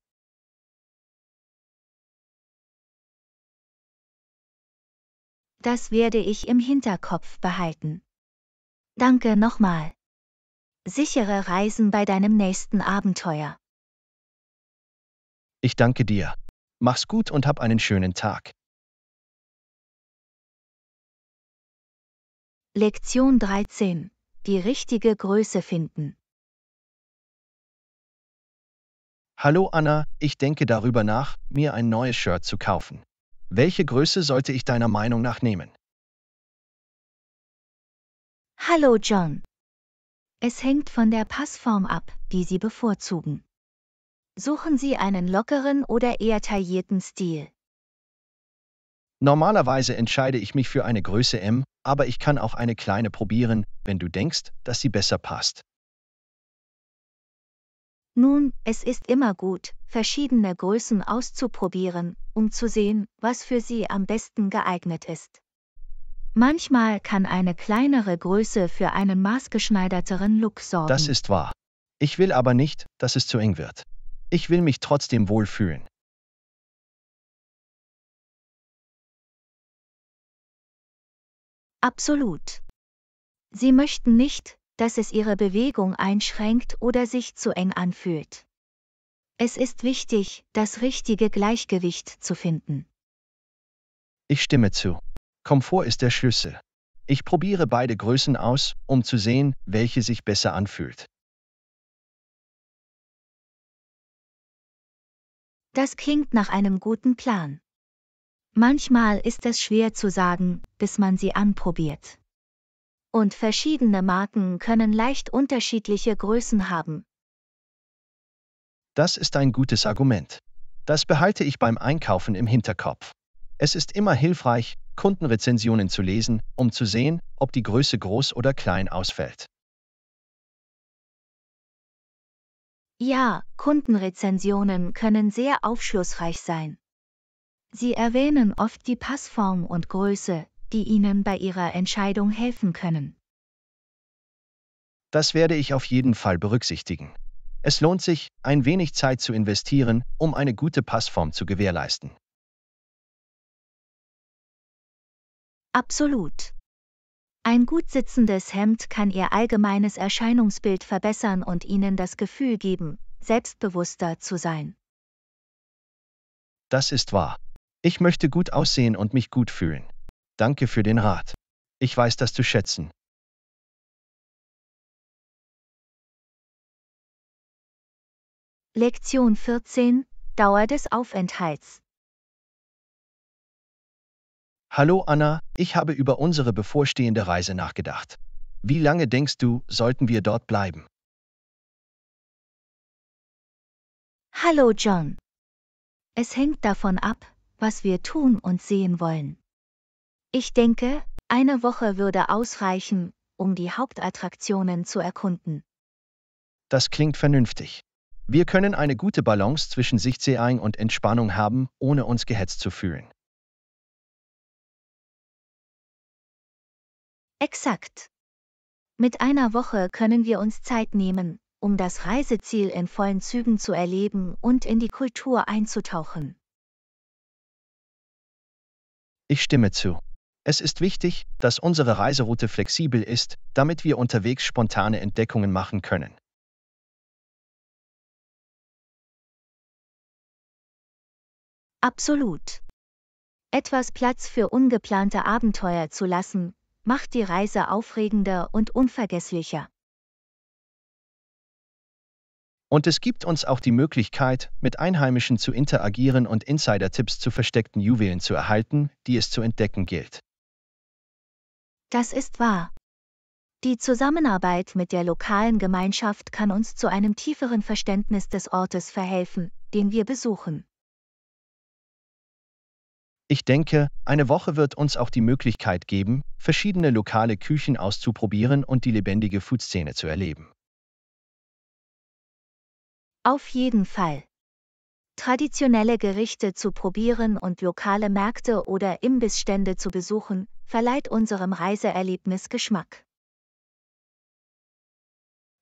Das werde ich im Hinterkopf behalten. Danke nochmal. Sichere Reisen bei deinem nächsten Abenteuer. Ich danke dir. Mach's gut und hab einen schönen Tag. Lektion 13. Die richtige Größe finden. Hallo Anna, ich denke darüber nach, mir ein neues Shirt zu kaufen. Welche Größe sollte ich deiner Meinung nach nehmen? Hallo John, es hängt von der Passform ab, die Sie bevorzugen. Suchen Sie einen lockeren oder eher taillierten Stil. Normalerweise entscheide ich mich für eine Größe M, aber ich kann auch eine kleine probieren, wenn du denkst, dass sie besser passt. Nun, es ist immer gut, verschiedene Größen auszuprobieren, um zu sehen, was für sie am besten geeignet ist. Manchmal kann eine kleinere Größe für einen maßgeschneiderteren Look sorgen. Das ist wahr. Ich will aber nicht, dass es zu eng wird. Ich will mich trotzdem wohlfühlen. Absolut. Sie möchten nicht, dass es ihre Bewegung einschränkt oder sich zu eng anfühlt. Es ist wichtig, das richtige Gleichgewicht zu finden. Ich stimme zu. Komfort ist der Schlüssel. Ich probiere beide Größen aus, um zu sehen, welche sich besser anfühlt. Das klingt nach einem guten Plan. Manchmal ist es schwer zu sagen, bis man sie anprobiert. Und verschiedene Marken können leicht unterschiedliche Größen haben. Das ist ein gutes Argument. Das behalte ich beim Einkaufen im Hinterkopf. Es ist immer hilfreich, Kundenrezensionen zu lesen, um zu sehen, ob die Größe groß oder klein ausfällt. Ja, Kundenrezensionen können sehr aufschlussreich sein. Sie erwähnen oft die Passform und Größe, die Ihnen bei Ihrer Entscheidung helfen können. Das werde ich auf jeden Fall berücksichtigen. Es lohnt sich, ein wenig Zeit zu investieren, um eine gute Passform zu gewährleisten. Absolut. Ein gut sitzendes Hemd kann ihr allgemeines Erscheinungsbild verbessern und ihnen das Gefühl geben, selbstbewusster zu sein. Das ist wahr. Ich möchte gut aussehen und mich gut fühlen. Danke für den Rat. Ich weiß das zu schätzen. Lektion 14 Dauer des Aufenthalts Hallo Anna, ich habe über unsere bevorstehende Reise nachgedacht. Wie lange denkst du, sollten wir dort bleiben? Hallo John. Es hängt davon ab, was wir tun und sehen wollen. Ich denke, eine Woche würde ausreichen, um die Hauptattraktionen zu erkunden. Das klingt vernünftig. Wir können eine gute Balance zwischen Sichtseeing und Entspannung haben, ohne uns gehetzt zu fühlen. Exakt. Mit einer Woche können wir uns Zeit nehmen, um das Reiseziel in vollen Zügen zu erleben und in die Kultur einzutauchen. Ich stimme zu. Es ist wichtig, dass unsere Reiseroute flexibel ist, damit wir unterwegs spontane Entdeckungen machen können. Absolut. Etwas Platz für ungeplante Abenteuer zu lassen, macht die Reise aufregender und unvergesslicher. Und es gibt uns auch die Möglichkeit, mit Einheimischen zu interagieren und Insider-Tipps zu versteckten Juwelen zu erhalten, die es zu entdecken gilt. Das ist wahr. Die Zusammenarbeit mit der lokalen Gemeinschaft kann uns zu einem tieferen Verständnis des Ortes verhelfen, den wir besuchen. Ich denke, eine Woche wird uns auch die Möglichkeit geben, verschiedene lokale Küchen auszuprobieren und die lebendige Food-Szene zu erleben. Auf jeden Fall. Traditionelle Gerichte zu probieren und lokale Märkte oder Imbissstände zu besuchen, verleiht unserem Reiseerlebnis Geschmack.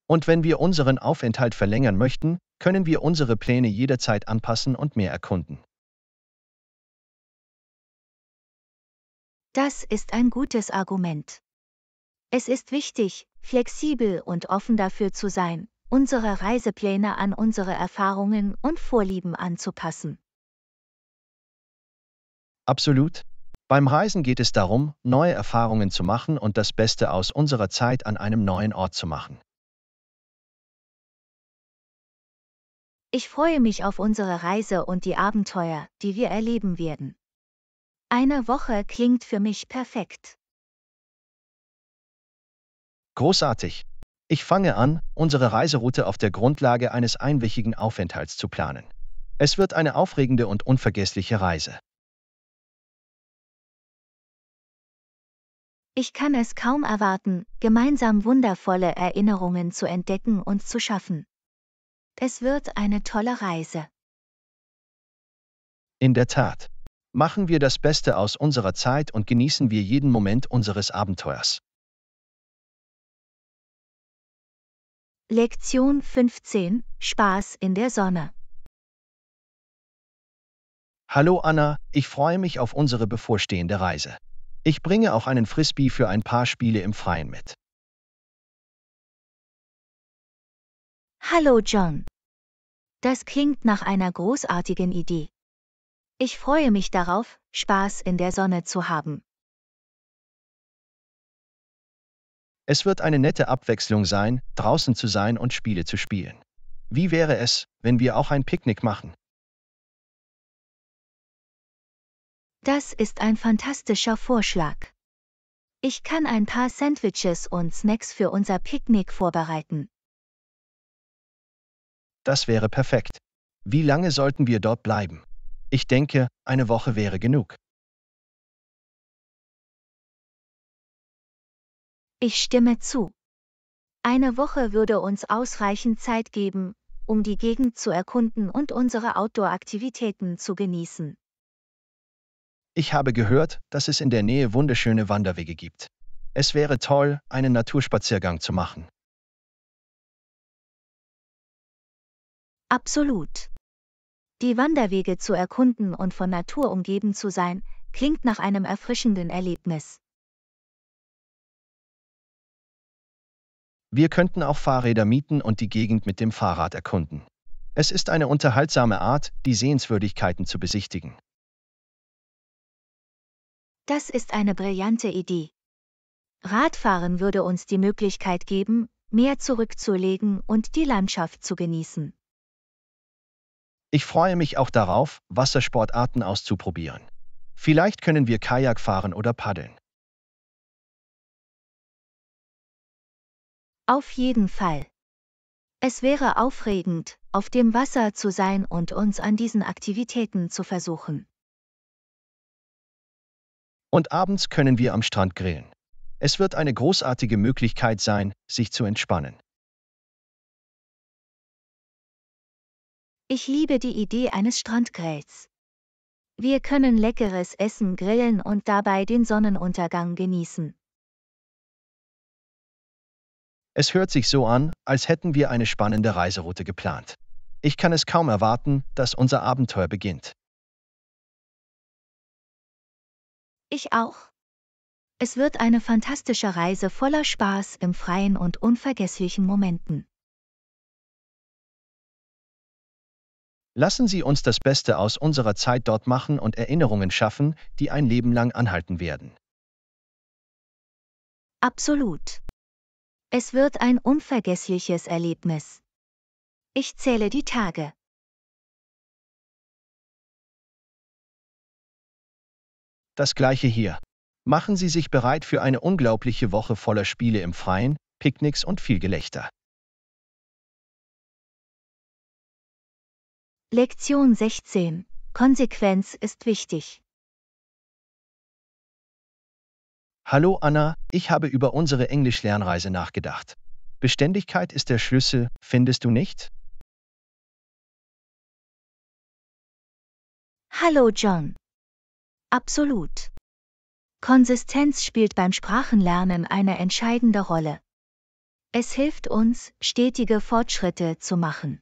Und wenn wir unseren Aufenthalt verlängern möchten, können wir unsere Pläne jederzeit anpassen und mehr erkunden. Das ist ein gutes Argument. Es ist wichtig, flexibel und offen dafür zu sein, unsere Reisepläne an unsere Erfahrungen und Vorlieben anzupassen. Absolut. Beim Reisen geht es darum, neue Erfahrungen zu machen und das Beste aus unserer Zeit an einem neuen Ort zu machen. Ich freue mich auf unsere Reise und die Abenteuer, die wir erleben werden. Eine Woche klingt für mich perfekt. Großartig. Ich fange an, unsere Reiseroute auf der Grundlage eines einwöchigen Aufenthalts zu planen. Es wird eine aufregende und unvergessliche Reise. Ich kann es kaum erwarten, gemeinsam wundervolle Erinnerungen zu entdecken und zu schaffen. Es wird eine tolle Reise. In der Tat. Machen wir das Beste aus unserer Zeit und genießen wir jeden Moment unseres Abenteuers. Lektion 15 Spaß in der Sonne Hallo Anna, ich freue mich auf unsere bevorstehende Reise. Ich bringe auch einen Frisbee für ein paar Spiele im Freien mit. Hallo John. Das klingt nach einer großartigen Idee. Ich freue mich darauf, Spaß in der Sonne zu haben. Es wird eine nette Abwechslung sein, draußen zu sein und Spiele zu spielen. Wie wäre es, wenn wir auch ein Picknick machen? Das ist ein fantastischer Vorschlag. Ich kann ein paar Sandwiches und Snacks für unser Picknick vorbereiten. Das wäre perfekt. Wie lange sollten wir dort bleiben? Ich denke, eine Woche wäre genug. Ich stimme zu. Eine Woche würde uns ausreichend Zeit geben, um die Gegend zu erkunden und unsere Outdoor-Aktivitäten zu genießen. Ich habe gehört, dass es in der Nähe wunderschöne Wanderwege gibt. Es wäre toll, einen Naturspaziergang zu machen. Absolut. Die Wanderwege zu erkunden und von Natur umgeben zu sein, klingt nach einem erfrischenden Erlebnis. Wir könnten auch Fahrräder mieten und die Gegend mit dem Fahrrad erkunden. Es ist eine unterhaltsame Art, die Sehenswürdigkeiten zu besichtigen. Das ist eine brillante Idee. Radfahren würde uns die Möglichkeit geben, mehr zurückzulegen und die Landschaft zu genießen. Ich freue mich auch darauf, Wassersportarten auszuprobieren. Vielleicht können wir Kajak fahren oder paddeln. Auf jeden Fall. Es wäre aufregend, auf dem Wasser zu sein und uns an diesen Aktivitäten zu versuchen. Und abends können wir am Strand grillen. Es wird eine großartige Möglichkeit sein, sich zu entspannen. Ich liebe die Idee eines Strandgrills. Wir können leckeres Essen grillen und dabei den Sonnenuntergang genießen. Es hört sich so an, als hätten wir eine spannende Reiseroute geplant. Ich kann es kaum erwarten, dass unser Abenteuer beginnt. Ich auch. Es wird eine fantastische Reise voller Spaß im Freien und unvergesslichen Momenten. Lassen Sie uns das Beste aus unserer Zeit dort machen und Erinnerungen schaffen, die ein Leben lang anhalten werden. Absolut. Es wird ein unvergessliches Erlebnis. Ich zähle die Tage. Das gleiche hier. Machen Sie sich bereit für eine unglaubliche Woche voller Spiele im Freien, Picknicks und viel Gelächter. Lektion 16. Konsequenz ist wichtig. Hallo Anna, ich habe über unsere Englischlernreise nachgedacht. Beständigkeit ist der Schlüssel, findest du nicht? Hallo John. Absolut. Konsistenz spielt beim Sprachenlernen eine entscheidende Rolle. Es hilft uns, stetige Fortschritte zu machen.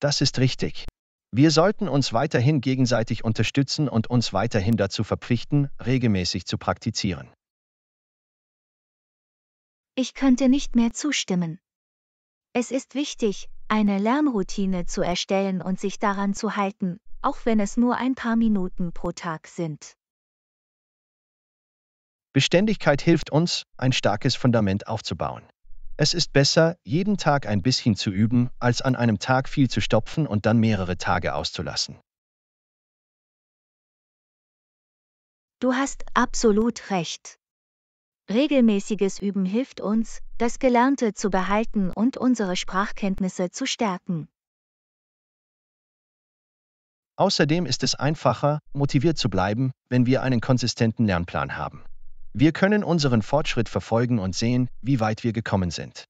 Das ist richtig. Wir sollten uns weiterhin gegenseitig unterstützen und uns weiterhin dazu verpflichten, regelmäßig zu praktizieren. Ich könnte nicht mehr zustimmen. Es ist wichtig, eine Lernroutine zu erstellen und sich daran zu halten, auch wenn es nur ein paar Minuten pro Tag sind. Beständigkeit hilft uns, ein starkes Fundament aufzubauen. Es ist besser, jeden Tag ein bisschen zu üben, als an einem Tag viel zu stopfen und dann mehrere Tage auszulassen. Du hast absolut recht. Regelmäßiges Üben hilft uns, das Gelernte zu behalten und unsere Sprachkenntnisse zu stärken. Außerdem ist es einfacher, motiviert zu bleiben, wenn wir einen konsistenten Lernplan haben. Wir können unseren Fortschritt verfolgen und sehen, wie weit wir gekommen sind.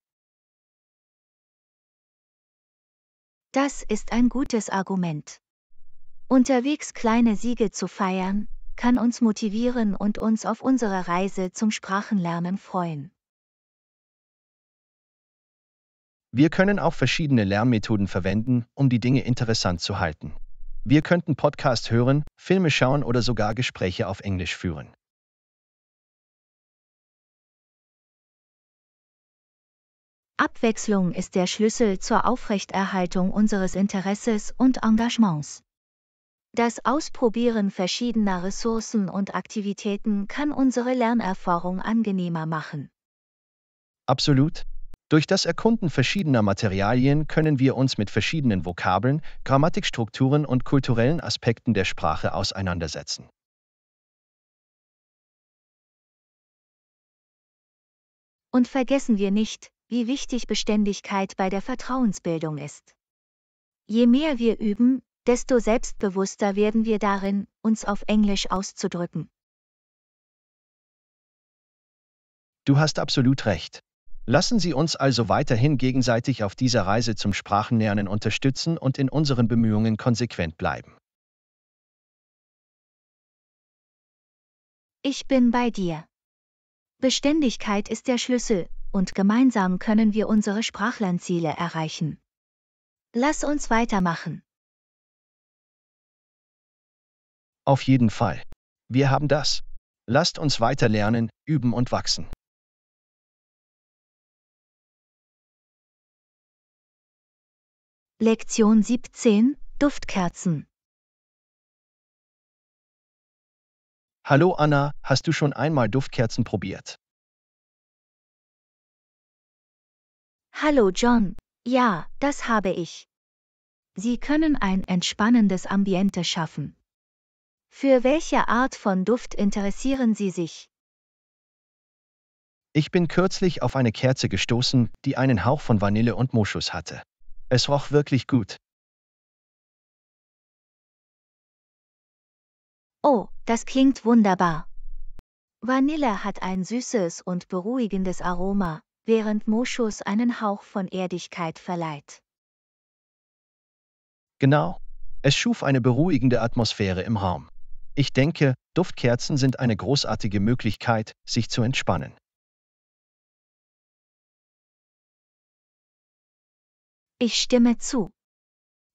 Das ist ein gutes Argument. Unterwegs kleine Siege zu feiern, kann uns motivieren und uns auf unserer Reise zum Sprachenlernen freuen. Wir können auch verschiedene Lernmethoden verwenden, um die Dinge interessant zu halten. Wir könnten Podcasts hören, Filme schauen oder sogar Gespräche auf Englisch führen. Abwechslung ist der Schlüssel zur Aufrechterhaltung unseres Interesses und Engagements. Das Ausprobieren verschiedener Ressourcen und Aktivitäten kann unsere Lernerfahrung angenehmer machen. Absolut. Durch das Erkunden verschiedener Materialien können wir uns mit verschiedenen Vokabeln, Grammatikstrukturen und kulturellen Aspekten der Sprache auseinandersetzen. Und vergessen wir nicht, wie wichtig Beständigkeit bei der Vertrauensbildung ist. Je mehr wir üben, desto selbstbewusster werden wir darin, uns auf Englisch auszudrücken. Du hast absolut recht. Lassen Sie uns also weiterhin gegenseitig auf dieser Reise zum Sprachenlernen unterstützen und in unseren Bemühungen konsequent bleiben. Ich bin bei dir. Beständigkeit ist der Schlüssel, und gemeinsam können wir unsere Sprachlernziele erreichen. Lass uns weitermachen. Auf jeden Fall. Wir haben das. Lasst uns weiter lernen, üben und wachsen. Lektion 17 Duftkerzen Hallo Anna, hast du schon einmal Duftkerzen probiert? Hallo John, ja, das habe ich. Sie können ein entspannendes Ambiente schaffen. Für welche Art von Duft interessieren Sie sich? Ich bin kürzlich auf eine Kerze gestoßen, die einen Hauch von Vanille und Moschus hatte. Es roch wirklich gut. Oh, das klingt wunderbar. Vanille hat ein süßes und beruhigendes Aroma, während Moschus einen Hauch von Erdigkeit verleiht. Genau. Es schuf eine beruhigende Atmosphäre im Raum. Ich denke, Duftkerzen sind eine großartige Möglichkeit, sich zu entspannen. Ich stimme zu.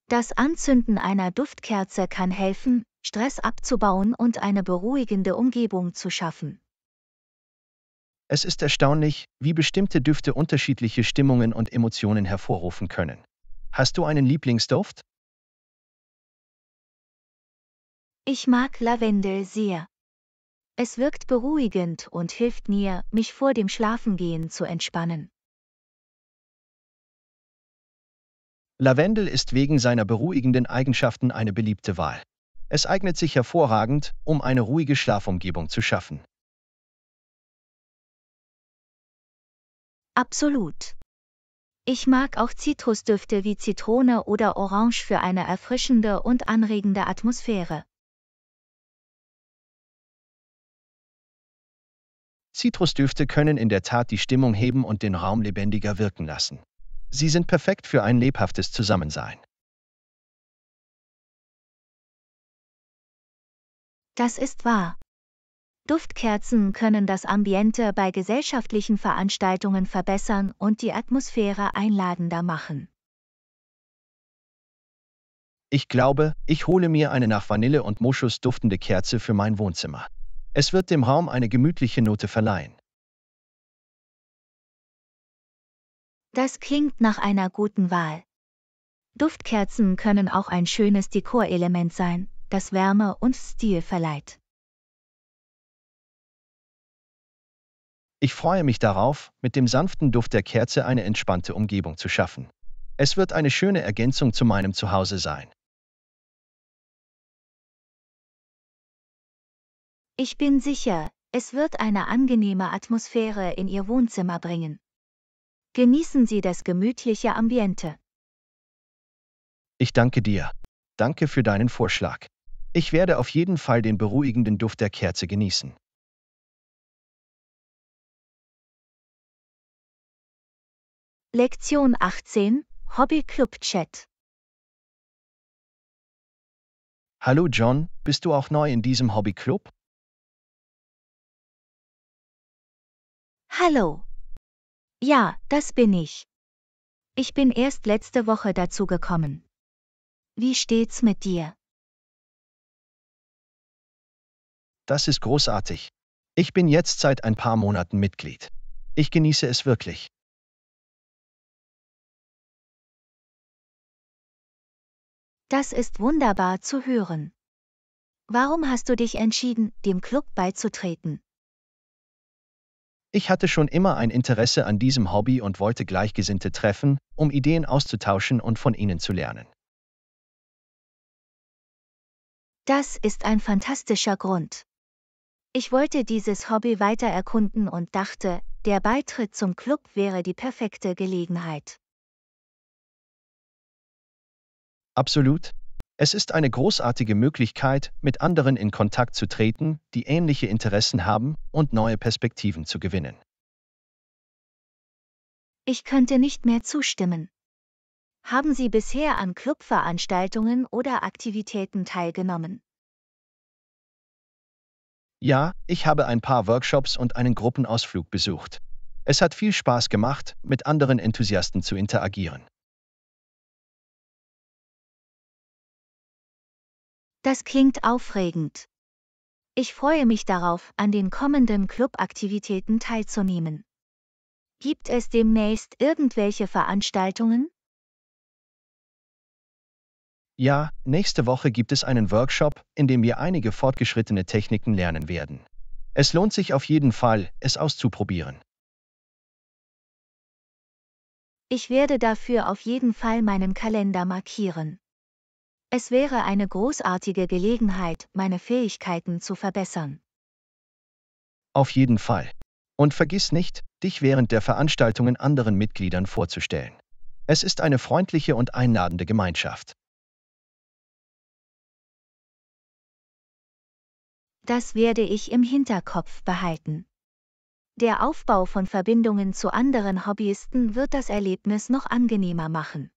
Das Anzünden einer Duftkerze kann helfen, Stress abzubauen und eine beruhigende Umgebung zu schaffen. Es ist erstaunlich, wie bestimmte Düfte unterschiedliche Stimmungen und Emotionen hervorrufen können. Hast du einen Lieblingsduft? Ich mag Lavendel sehr. Es wirkt beruhigend und hilft mir, mich vor dem Schlafengehen zu entspannen. Lavendel ist wegen seiner beruhigenden Eigenschaften eine beliebte Wahl. Es eignet sich hervorragend, um eine ruhige Schlafumgebung zu schaffen. Absolut. Ich mag auch Zitrusdüfte wie Zitrone oder Orange für eine erfrischende und anregende Atmosphäre. Zitrusdüfte können in der Tat die Stimmung heben und den Raum lebendiger wirken lassen. Sie sind perfekt für ein lebhaftes Zusammensein. Das ist wahr. Duftkerzen können das Ambiente bei gesellschaftlichen Veranstaltungen verbessern und die Atmosphäre einladender machen. Ich glaube, ich hole mir eine nach Vanille und Moschus duftende Kerze für mein Wohnzimmer. Es wird dem Raum eine gemütliche Note verleihen. Das klingt nach einer guten Wahl. Duftkerzen können auch ein schönes Dekorelement sein, das Wärme und Stil verleiht. Ich freue mich darauf, mit dem sanften Duft der Kerze eine entspannte Umgebung zu schaffen. Es wird eine schöne Ergänzung zu meinem Zuhause sein. Ich bin sicher, es wird eine angenehme Atmosphäre in Ihr Wohnzimmer bringen. Genießen Sie das gemütliche Ambiente. Ich danke dir. Danke für deinen Vorschlag. Ich werde auf jeden Fall den beruhigenden Duft der Kerze genießen. Lektion 18 Hobbyclub Chat Hallo John, bist du auch neu in diesem Hobbyclub? Hallo. Ja, das bin ich. Ich bin erst letzte Woche dazu gekommen. Wie steht's mit dir? Das ist großartig. Ich bin jetzt seit ein paar Monaten Mitglied. Ich genieße es wirklich. Das ist wunderbar zu hören. Warum hast du dich entschieden, dem Club beizutreten? Ich hatte schon immer ein Interesse an diesem Hobby und wollte Gleichgesinnte treffen, um Ideen auszutauschen und von ihnen zu lernen. Das ist ein fantastischer Grund. Ich wollte dieses Hobby weiter erkunden und dachte, der Beitritt zum Club wäre die perfekte Gelegenheit. Absolut. Es ist eine großartige Möglichkeit, mit anderen in Kontakt zu treten, die ähnliche Interessen haben und neue Perspektiven zu gewinnen. Ich könnte nicht mehr zustimmen. Haben Sie bisher an Clubveranstaltungen oder Aktivitäten teilgenommen? Ja, ich habe ein paar Workshops und einen Gruppenausflug besucht. Es hat viel Spaß gemacht, mit anderen Enthusiasten zu interagieren. Das klingt aufregend. Ich freue mich darauf, an den kommenden Clubaktivitäten teilzunehmen. Gibt es demnächst irgendwelche Veranstaltungen? Ja, nächste Woche gibt es einen Workshop, in dem wir einige fortgeschrittene Techniken lernen werden. Es lohnt sich auf jeden Fall, es auszuprobieren. Ich werde dafür auf jeden Fall meinen Kalender markieren. Es wäre eine großartige Gelegenheit, meine Fähigkeiten zu verbessern. Auf jeden Fall. Und vergiss nicht, dich während der Veranstaltungen anderen Mitgliedern vorzustellen. Es ist eine freundliche und einladende Gemeinschaft. Das werde ich im Hinterkopf behalten. Der Aufbau von Verbindungen zu anderen Hobbyisten wird das Erlebnis noch angenehmer machen.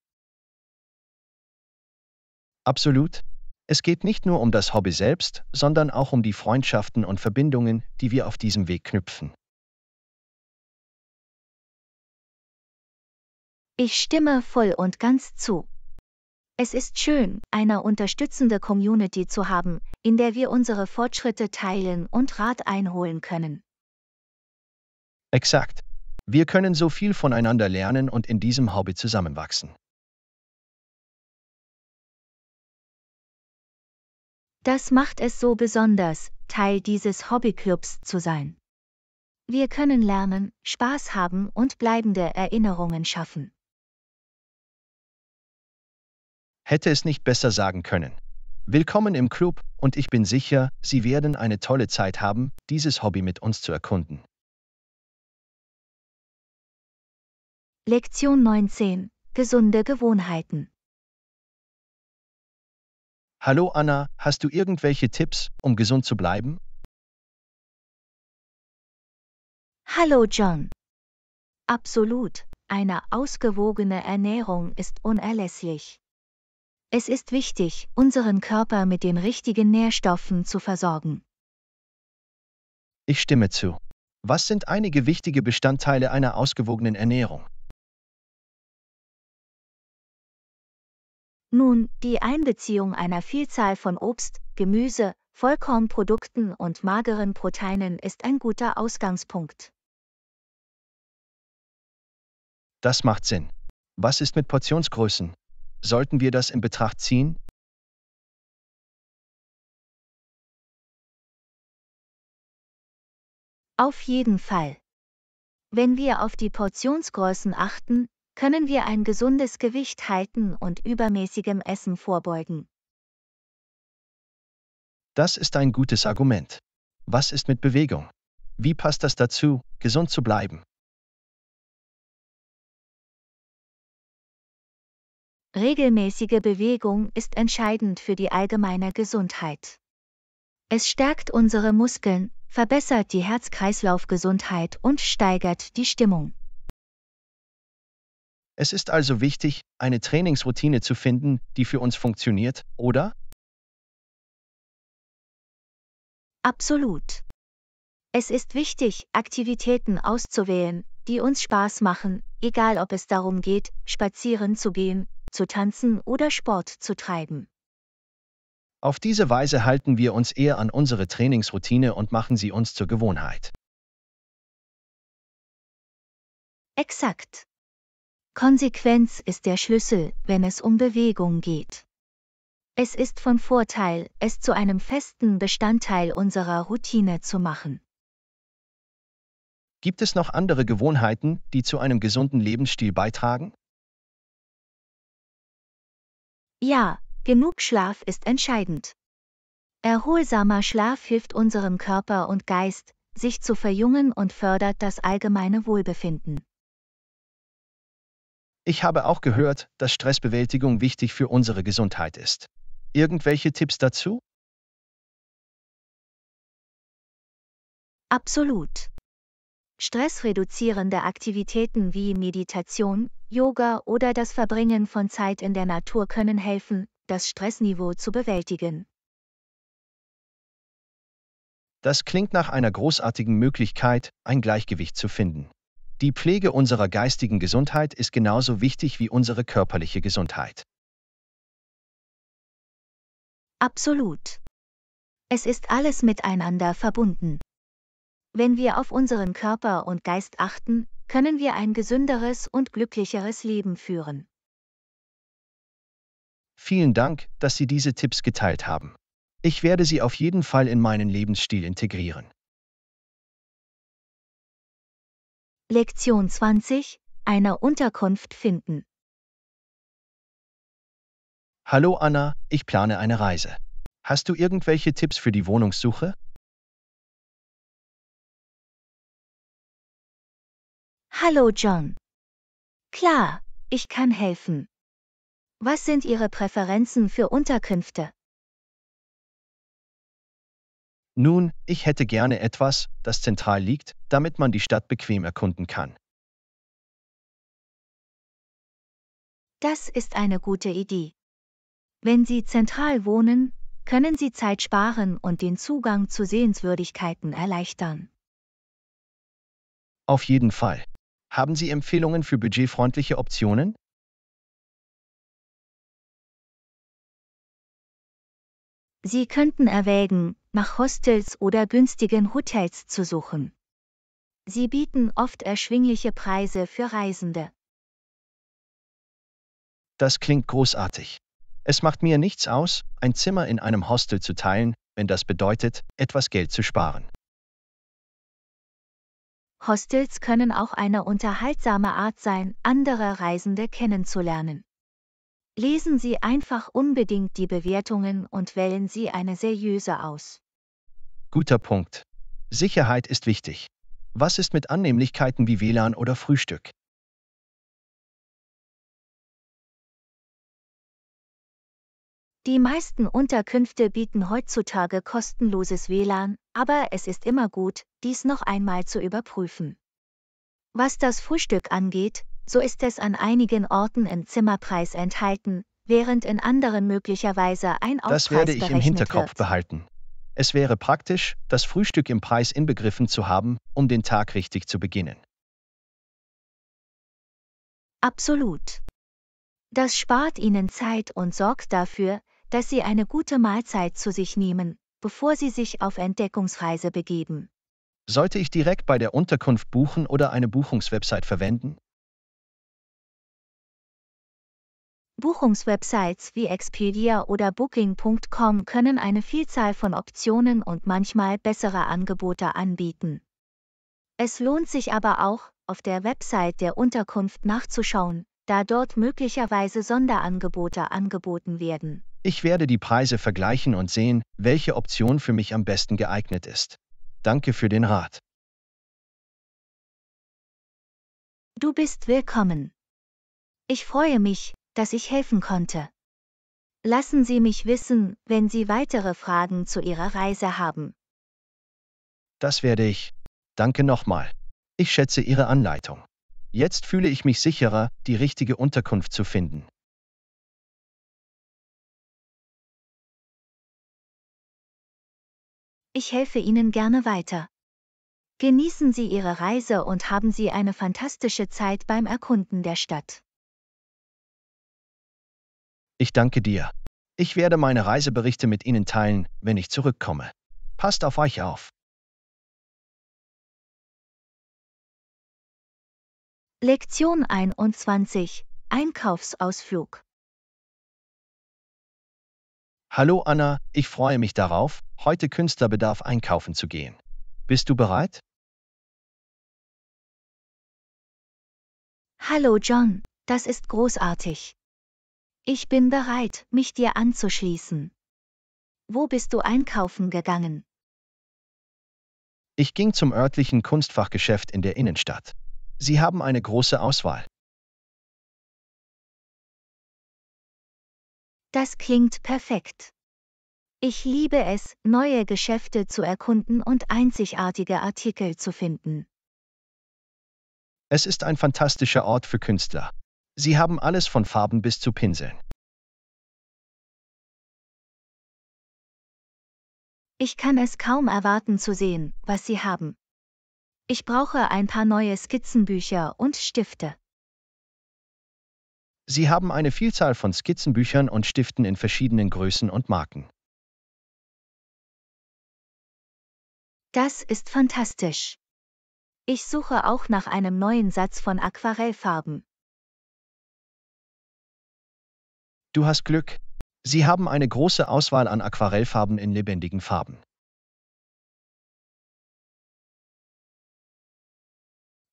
Absolut. Es geht nicht nur um das Hobby selbst, sondern auch um die Freundschaften und Verbindungen, die wir auf diesem Weg knüpfen. Ich stimme voll und ganz zu. Es ist schön, eine unterstützende Community zu haben, in der wir unsere Fortschritte teilen und Rat einholen können. Exakt. Wir können so viel voneinander lernen und in diesem Hobby zusammenwachsen. Das macht es so besonders, Teil dieses Hobbyclubs zu sein. Wir können lernen, Spaß haben und bleibende Erinnerungen schaffen. Hätte es nicht besser sagen können. Willkommen im Club und ich bin sicher, Sie werden eine tolle Zeit haben, dieses Hobby mit uns zu erkunden. Lektion 19. Gesunde Gewohnheiten. Hallo Anna, hast du irgendwelche Tipps, um gesund zu bleiben? Hallo John. Absolut, eine ausgewogene Ernährung ist unerlässlich. Es ist wichtig, unseren Körper mit den richtigen Nährstoffen zu versorgen. Ich stimme zu. Was sind einige wichtige Bestandteile einer ausgewogenen Ernährung? Nun, die Einbeziehung einer Vielzahl von Obst, Gemüse, Vollkornprodukten und mageren Proteinen ist ein guter Ausgangspunkt. Das macht Sinn. Was ist mit Portionsgrößen? Sollten wir das in Betracht ziehen? Auf jeden Fall. Wenn wir auf die Portionsgrößen achten, können wir ein gesundes Gewicht halten und übermäßigem Essen vorbeugen. Das ist ein gutes Argument. Was ist mit Bewegung? Wie passt das dazu, gesund zu bleiben? Regelmäßige Bewegung ist entscheidend für die allgemeine Gesundheit. Es stärkt unsere Muskeln, verbessert die Herz-Kreislauf-Gesundheit und steigert die Stimmung. Es ist also wichtig, eine Trainingsroutine zu finden, die für uns funktioniert, oder? Absolut. Es ist wichtig, Aktivitäten auszuwählen, die uns Spaß machen, egal ob es darum geht, spazieren zu gehen, zu tanzen oder Sport zu treiben. Auf diese Weise halten wir uns eher an unsere Trainingsroutine und machen sie uns zur Gewohnheit. Exakt. Konsequenz ist der Schlüssel, wenn es um Bewegung geht. Es ist von Vorteil, es zu einem festen Bestandteil unserer Routine zu machen. Gibt es noch andere Gewohnheiten, die zu einem gesunden Lebensstil beitragen? Ja, genug Schlaf ist entscheidend. Erholsamer Schlaf hilft unserem Körper und Geist, sich zu verjüngen und fördert das allgemeine Wohlbefinden. Ich habe auch gehört, dass Stressbewältigung wichtig für unsere Gesundheit ist. Irgendwelche Tipps dazu? Absolut. Stressreduzierende Aktivitäten wie Meditation, Yoga oder das Verbringen von Zeit in der Natur können helfen, das Stressniveau zu bewältigen. Das klingt nach einer großartigen Möglichkeit, ein Gleichgewicht zu finden. Die Pflege unserer geistigen Gesundheit ist genauso wichtig wie unsere körperliche Gesundheit. Absolut. Es ist alles miteinander verbunden. Wenn wir auf unseren Körper und Geist achten, können wir ein gesünderes und glücklicheres Leben führen. Vielen Dank, dass Sie diese Tipps geteilt haben. Ich werde sie auf jeden Fall in meinen Lebensstil integrieren. Lektion 20, einer Unterkunft finden. Hallo Anna, ich plane eine Reise. Hast du irgendwelche Tipps für die Wohnungssuche? Hallo John. Klar, ich kann helfen. Was sind Ihre Präferenzen für Unterkünfte? Nun, ich hätte gerne etwas, das zentral liegt, damit man die Stadt bequem erkunden kann. Das ist eine gute Idee. Wenn Sie zentral wohnen, können Sie Zeit sparen und den Zugang zu Sehenswürdigkeiten erleichtern. Auf jeden Fall. Haben Sie Empfehlungen für budgetfreundliche Optionen? Sie könnten erwägen, nach Hostels oder günstigen Hotels zu suchen. Sie bieten oft erschwingliche Preise für Reisende. Das klingt großartig. Es macht mir nichts aus, ein Zimmer in einem Hostel zu teilen, wenn das bedeutet, etwas Geld zu sparen. Hostels können auch eine unterhaltsame Art sein, andere Reisende kennenzulernen. Lesen Sie einfach unbedingt die Bewertungen und wählen Sie eine seriöse aus. Guter Punkt. Sicherheit ist wichtig. Was ist mit Annehmlichkeiten wie WLAN oder Frühstück? Die meisten Unterkünfte bieten heutzutage kostenloses WLAN, aber es ist immer gut, dies noch einmal zu überprüfen. Was das Frühstück angeht, so ist es an einigen Orten im Zimmerpreis enthalten, während in anderen möglicherweise ein Aufpreis Das werde ich im Hinterkopf wird. behalten. Es wäre praktisch, das Frühstück im Preis inbegriffen zu haben, um den Tag richtig zu beginnen. Absolut. Das spart Ihnen Zeit und sorgt dafür, dass Sie eine gute Mahlzeit zu sich nehmen, bevor Sie sich auf Entdeckungsreise begeben. Sollte ich direkt bei der Unterkunft buchen oder eine Buchungswebsite verwenden? Buchungswebsites wie Expedia oder Booking.com können eine Vielzahl von Optionen und manchmal bessere Angebote anbieten. Es lohnt sich aber auch, auf der Website der Unterkunft nachzuschauen, da dort möglicherweise Sonderangebote angeboten werden. Ich werde die Preise vergleichen und sehen, welche Option für mich am besten geeignet ist. Danke für den Rat. Du bist willkommen. Ich freue mich, dass ich helfen konnte. Lassen Sie mich wissen, wenn Sie weitere Fragen zu Ihrer Reise haben. Das werde ich. Danke nochmal. Ich schätze Ihre Anleitung. Jetzt fühle ich mich sicherer, die richtige Unterkunft zu finden. Ich helfe Ihnen gerne weiter. Genießen Sie Ihre Reise und haben Sie eine fantastische Zeit beim Erkunden der Stadt. Ich danke dir. Ich werde meine Reiseberichte mit Ihnen teilen, wenn ich zurückkomme. Passt auf euch auf. Lektion 21 Einkaufsausflug Hallo Anna, ich freue mich darauf, heute Künstlerbedarf einkaufen zu gehen. Bist du bereit? Hallo John, das ist großartig. Ich bin bereit, mich dir anzuschließen. Wo bist du einkaufen gegangen? Ich ging zum örtlichen Kunstfachgeschäft in der Innenstadt. Sie haben eine große Auswahl. Das klingt perfekt. Ich liebe es, neue Geschäfte zu erkunden und einzigartige Artikel zu finden. Es ist ein fantastischer Ort für Künstler. Sie haben alles von Farben bis zu Pinseln. Ich kann es kaum erwarten zu sehen, was Sie haben. Ich brauche ein paar neue Skizzenbücher und Stifte. Sie haben eine Vielzahl von Skizzenbüchern und Stiften in verschiedenen Größen und Marken. Das ist fantastisch. Ich suche auch nach einem neuen Satz von Aquarellfarben. Du hast Glück. Sie haben eine große Auswahl an Aquarellfarben in lebendigen Farben.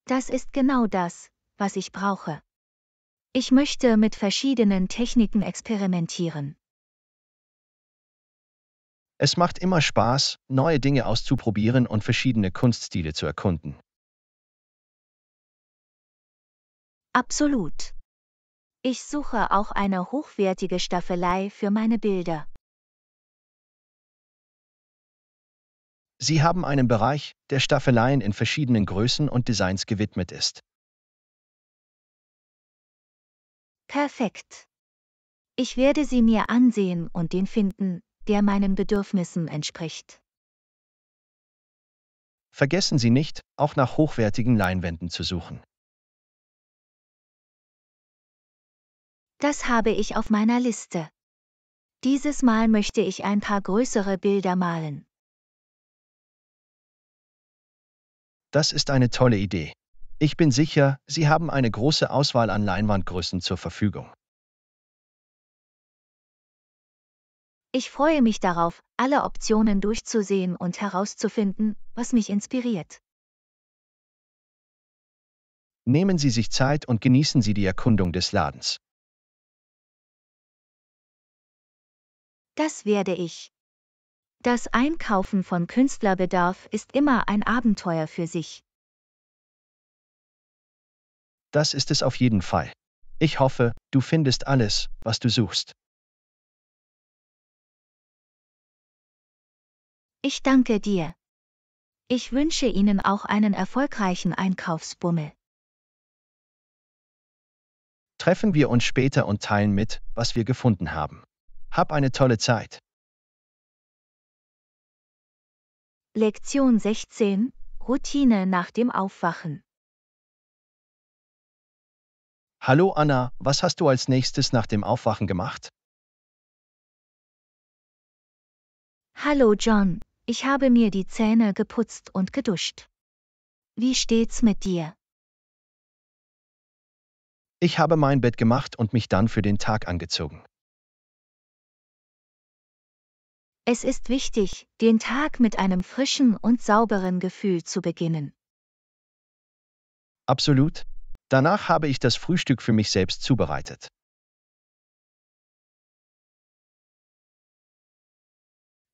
Das ist genau das, was ich brauche. Ich möchte mit verschiedenen Techniken experimentieren. Es macht immer Spaß, neue Dinge auszuprobieren und verschiedene Kunststile zu erkunden. Absolut. Ich suche auch eine hochwertige Staffelei für meine Bilder. Sie haben einen Bereich, der Staffeleien in verschiedenen Größen und Designs gewidmet ist. Perfekt. Ich werde sie mir ansehen und den finden, der meinen Bedürfnissen entspricht. Vergessen Sie nicht, auch nach hochwertigen Leinwänden zu suchen. Das habe ich auf meiner Liste. Dieses Mal möchte ich ein paar größere Bilder malen. Das ist eine tolle Idee. Ich bin sicher, Sie haben eine große Auswahl an Leinwandgrößen zur Verfügung. Ich freue mich darauf, alle Optionen durchzusehen und herauszufinden, was mich inspiriert. Nehmen Sie sich Zeit und genießen Sie die Erkundung des Ladens. Das werde ich. Das Einkaufen von Künstlerbedarf ist immer ein Abenteuer für sich. Das ist es auf jeden Fall. Ich hoffe, du findest alles, was du suchst. Ich danke dir. Ich wünsche Ihnen auch einen erfolgreichen Einkaufsbummel. Treffen wir uns später und teilen mit, was wir gefunden haben. Hab eine tolle Zeit. Lektion 16 Routine nach dem Aufwachen. Hallo Anna, was hast du als nächstes nach dem Aufwachen gemacht? Hallo John, ich habe mir die Zähne geputzt und geduscht. Wie steht's mit dir? Ich habe mein Bett gemacht und mich dann für den Tag angezogen. Es ist wichtig, den Tag mit einem frischen und sauberen Gefühl zu beginnen. Absolut. Danach habe ich das Frühstück für mich selbst zubereitet.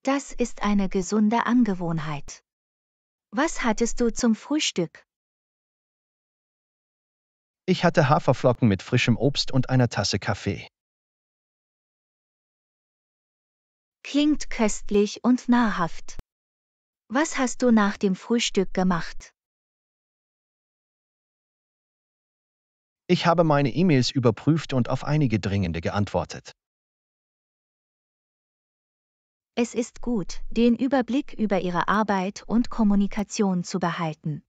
Das ist eine gesunde Angewohnheit. Was hattest du zum Frühstück? Ich hatte Haferflocken mit frischem Obst und einer Tasse Kaffee. Klingt köstlich und nahrhaft. Was hast du nach dem Frühstück gemacht? Ich habe meine E-Mails überprüft und auf einige dringende geantwortet. Es ist gut, den Überblick über Ihre Arbeit und Kommunikation zu behalten.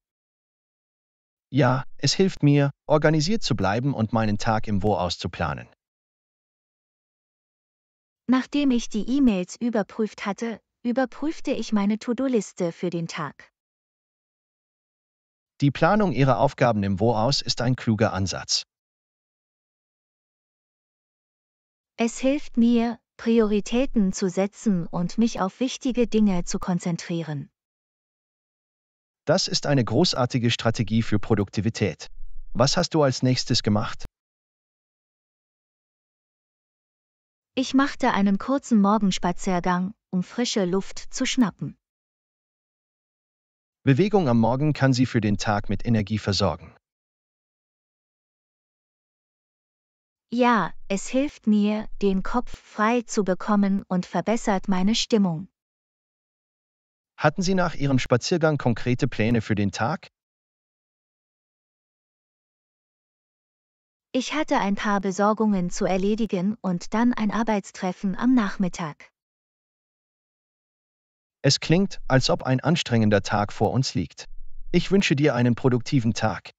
Ja, es hilft mir, organisiert zu bleiben und meinen Tag im Wo auszuplanen. Nachdem ich die E-Mails überprüft hatte, überprüfte ich meine To-Do-Liste für den Tag. Die Planung Ihrer Aufgaben im Wo-Aus ist ein kluger Ansatz. Es hilft mir, Prioritäten zu setzen und mich auf wichtige Dinge zu konzentrieren. Das ist eine großartige Strategie für Produktivität. Was hast du als nächstes gemacht? Ich machte einen kurzen Morgenspaziergang, um frische Luft zu schnappen. Bewegung am Morgen kann Sie für den Tag mit Energie versorgen. Ja, es hilft mir, den Kopf frei zu bekommen und verbessert meine Stimmung. Hatten Sie nach Ihrem Spaziergang konkrete Pläne für den Tag? Ich hatte ein paar Besorgungen zu erledigen und dann ein Arbeitstreffen am Nachmittag. Es klingt, als ob ein anstrengender Tag vor uns liegt. Ich wünsche dir einen produktiven Tag.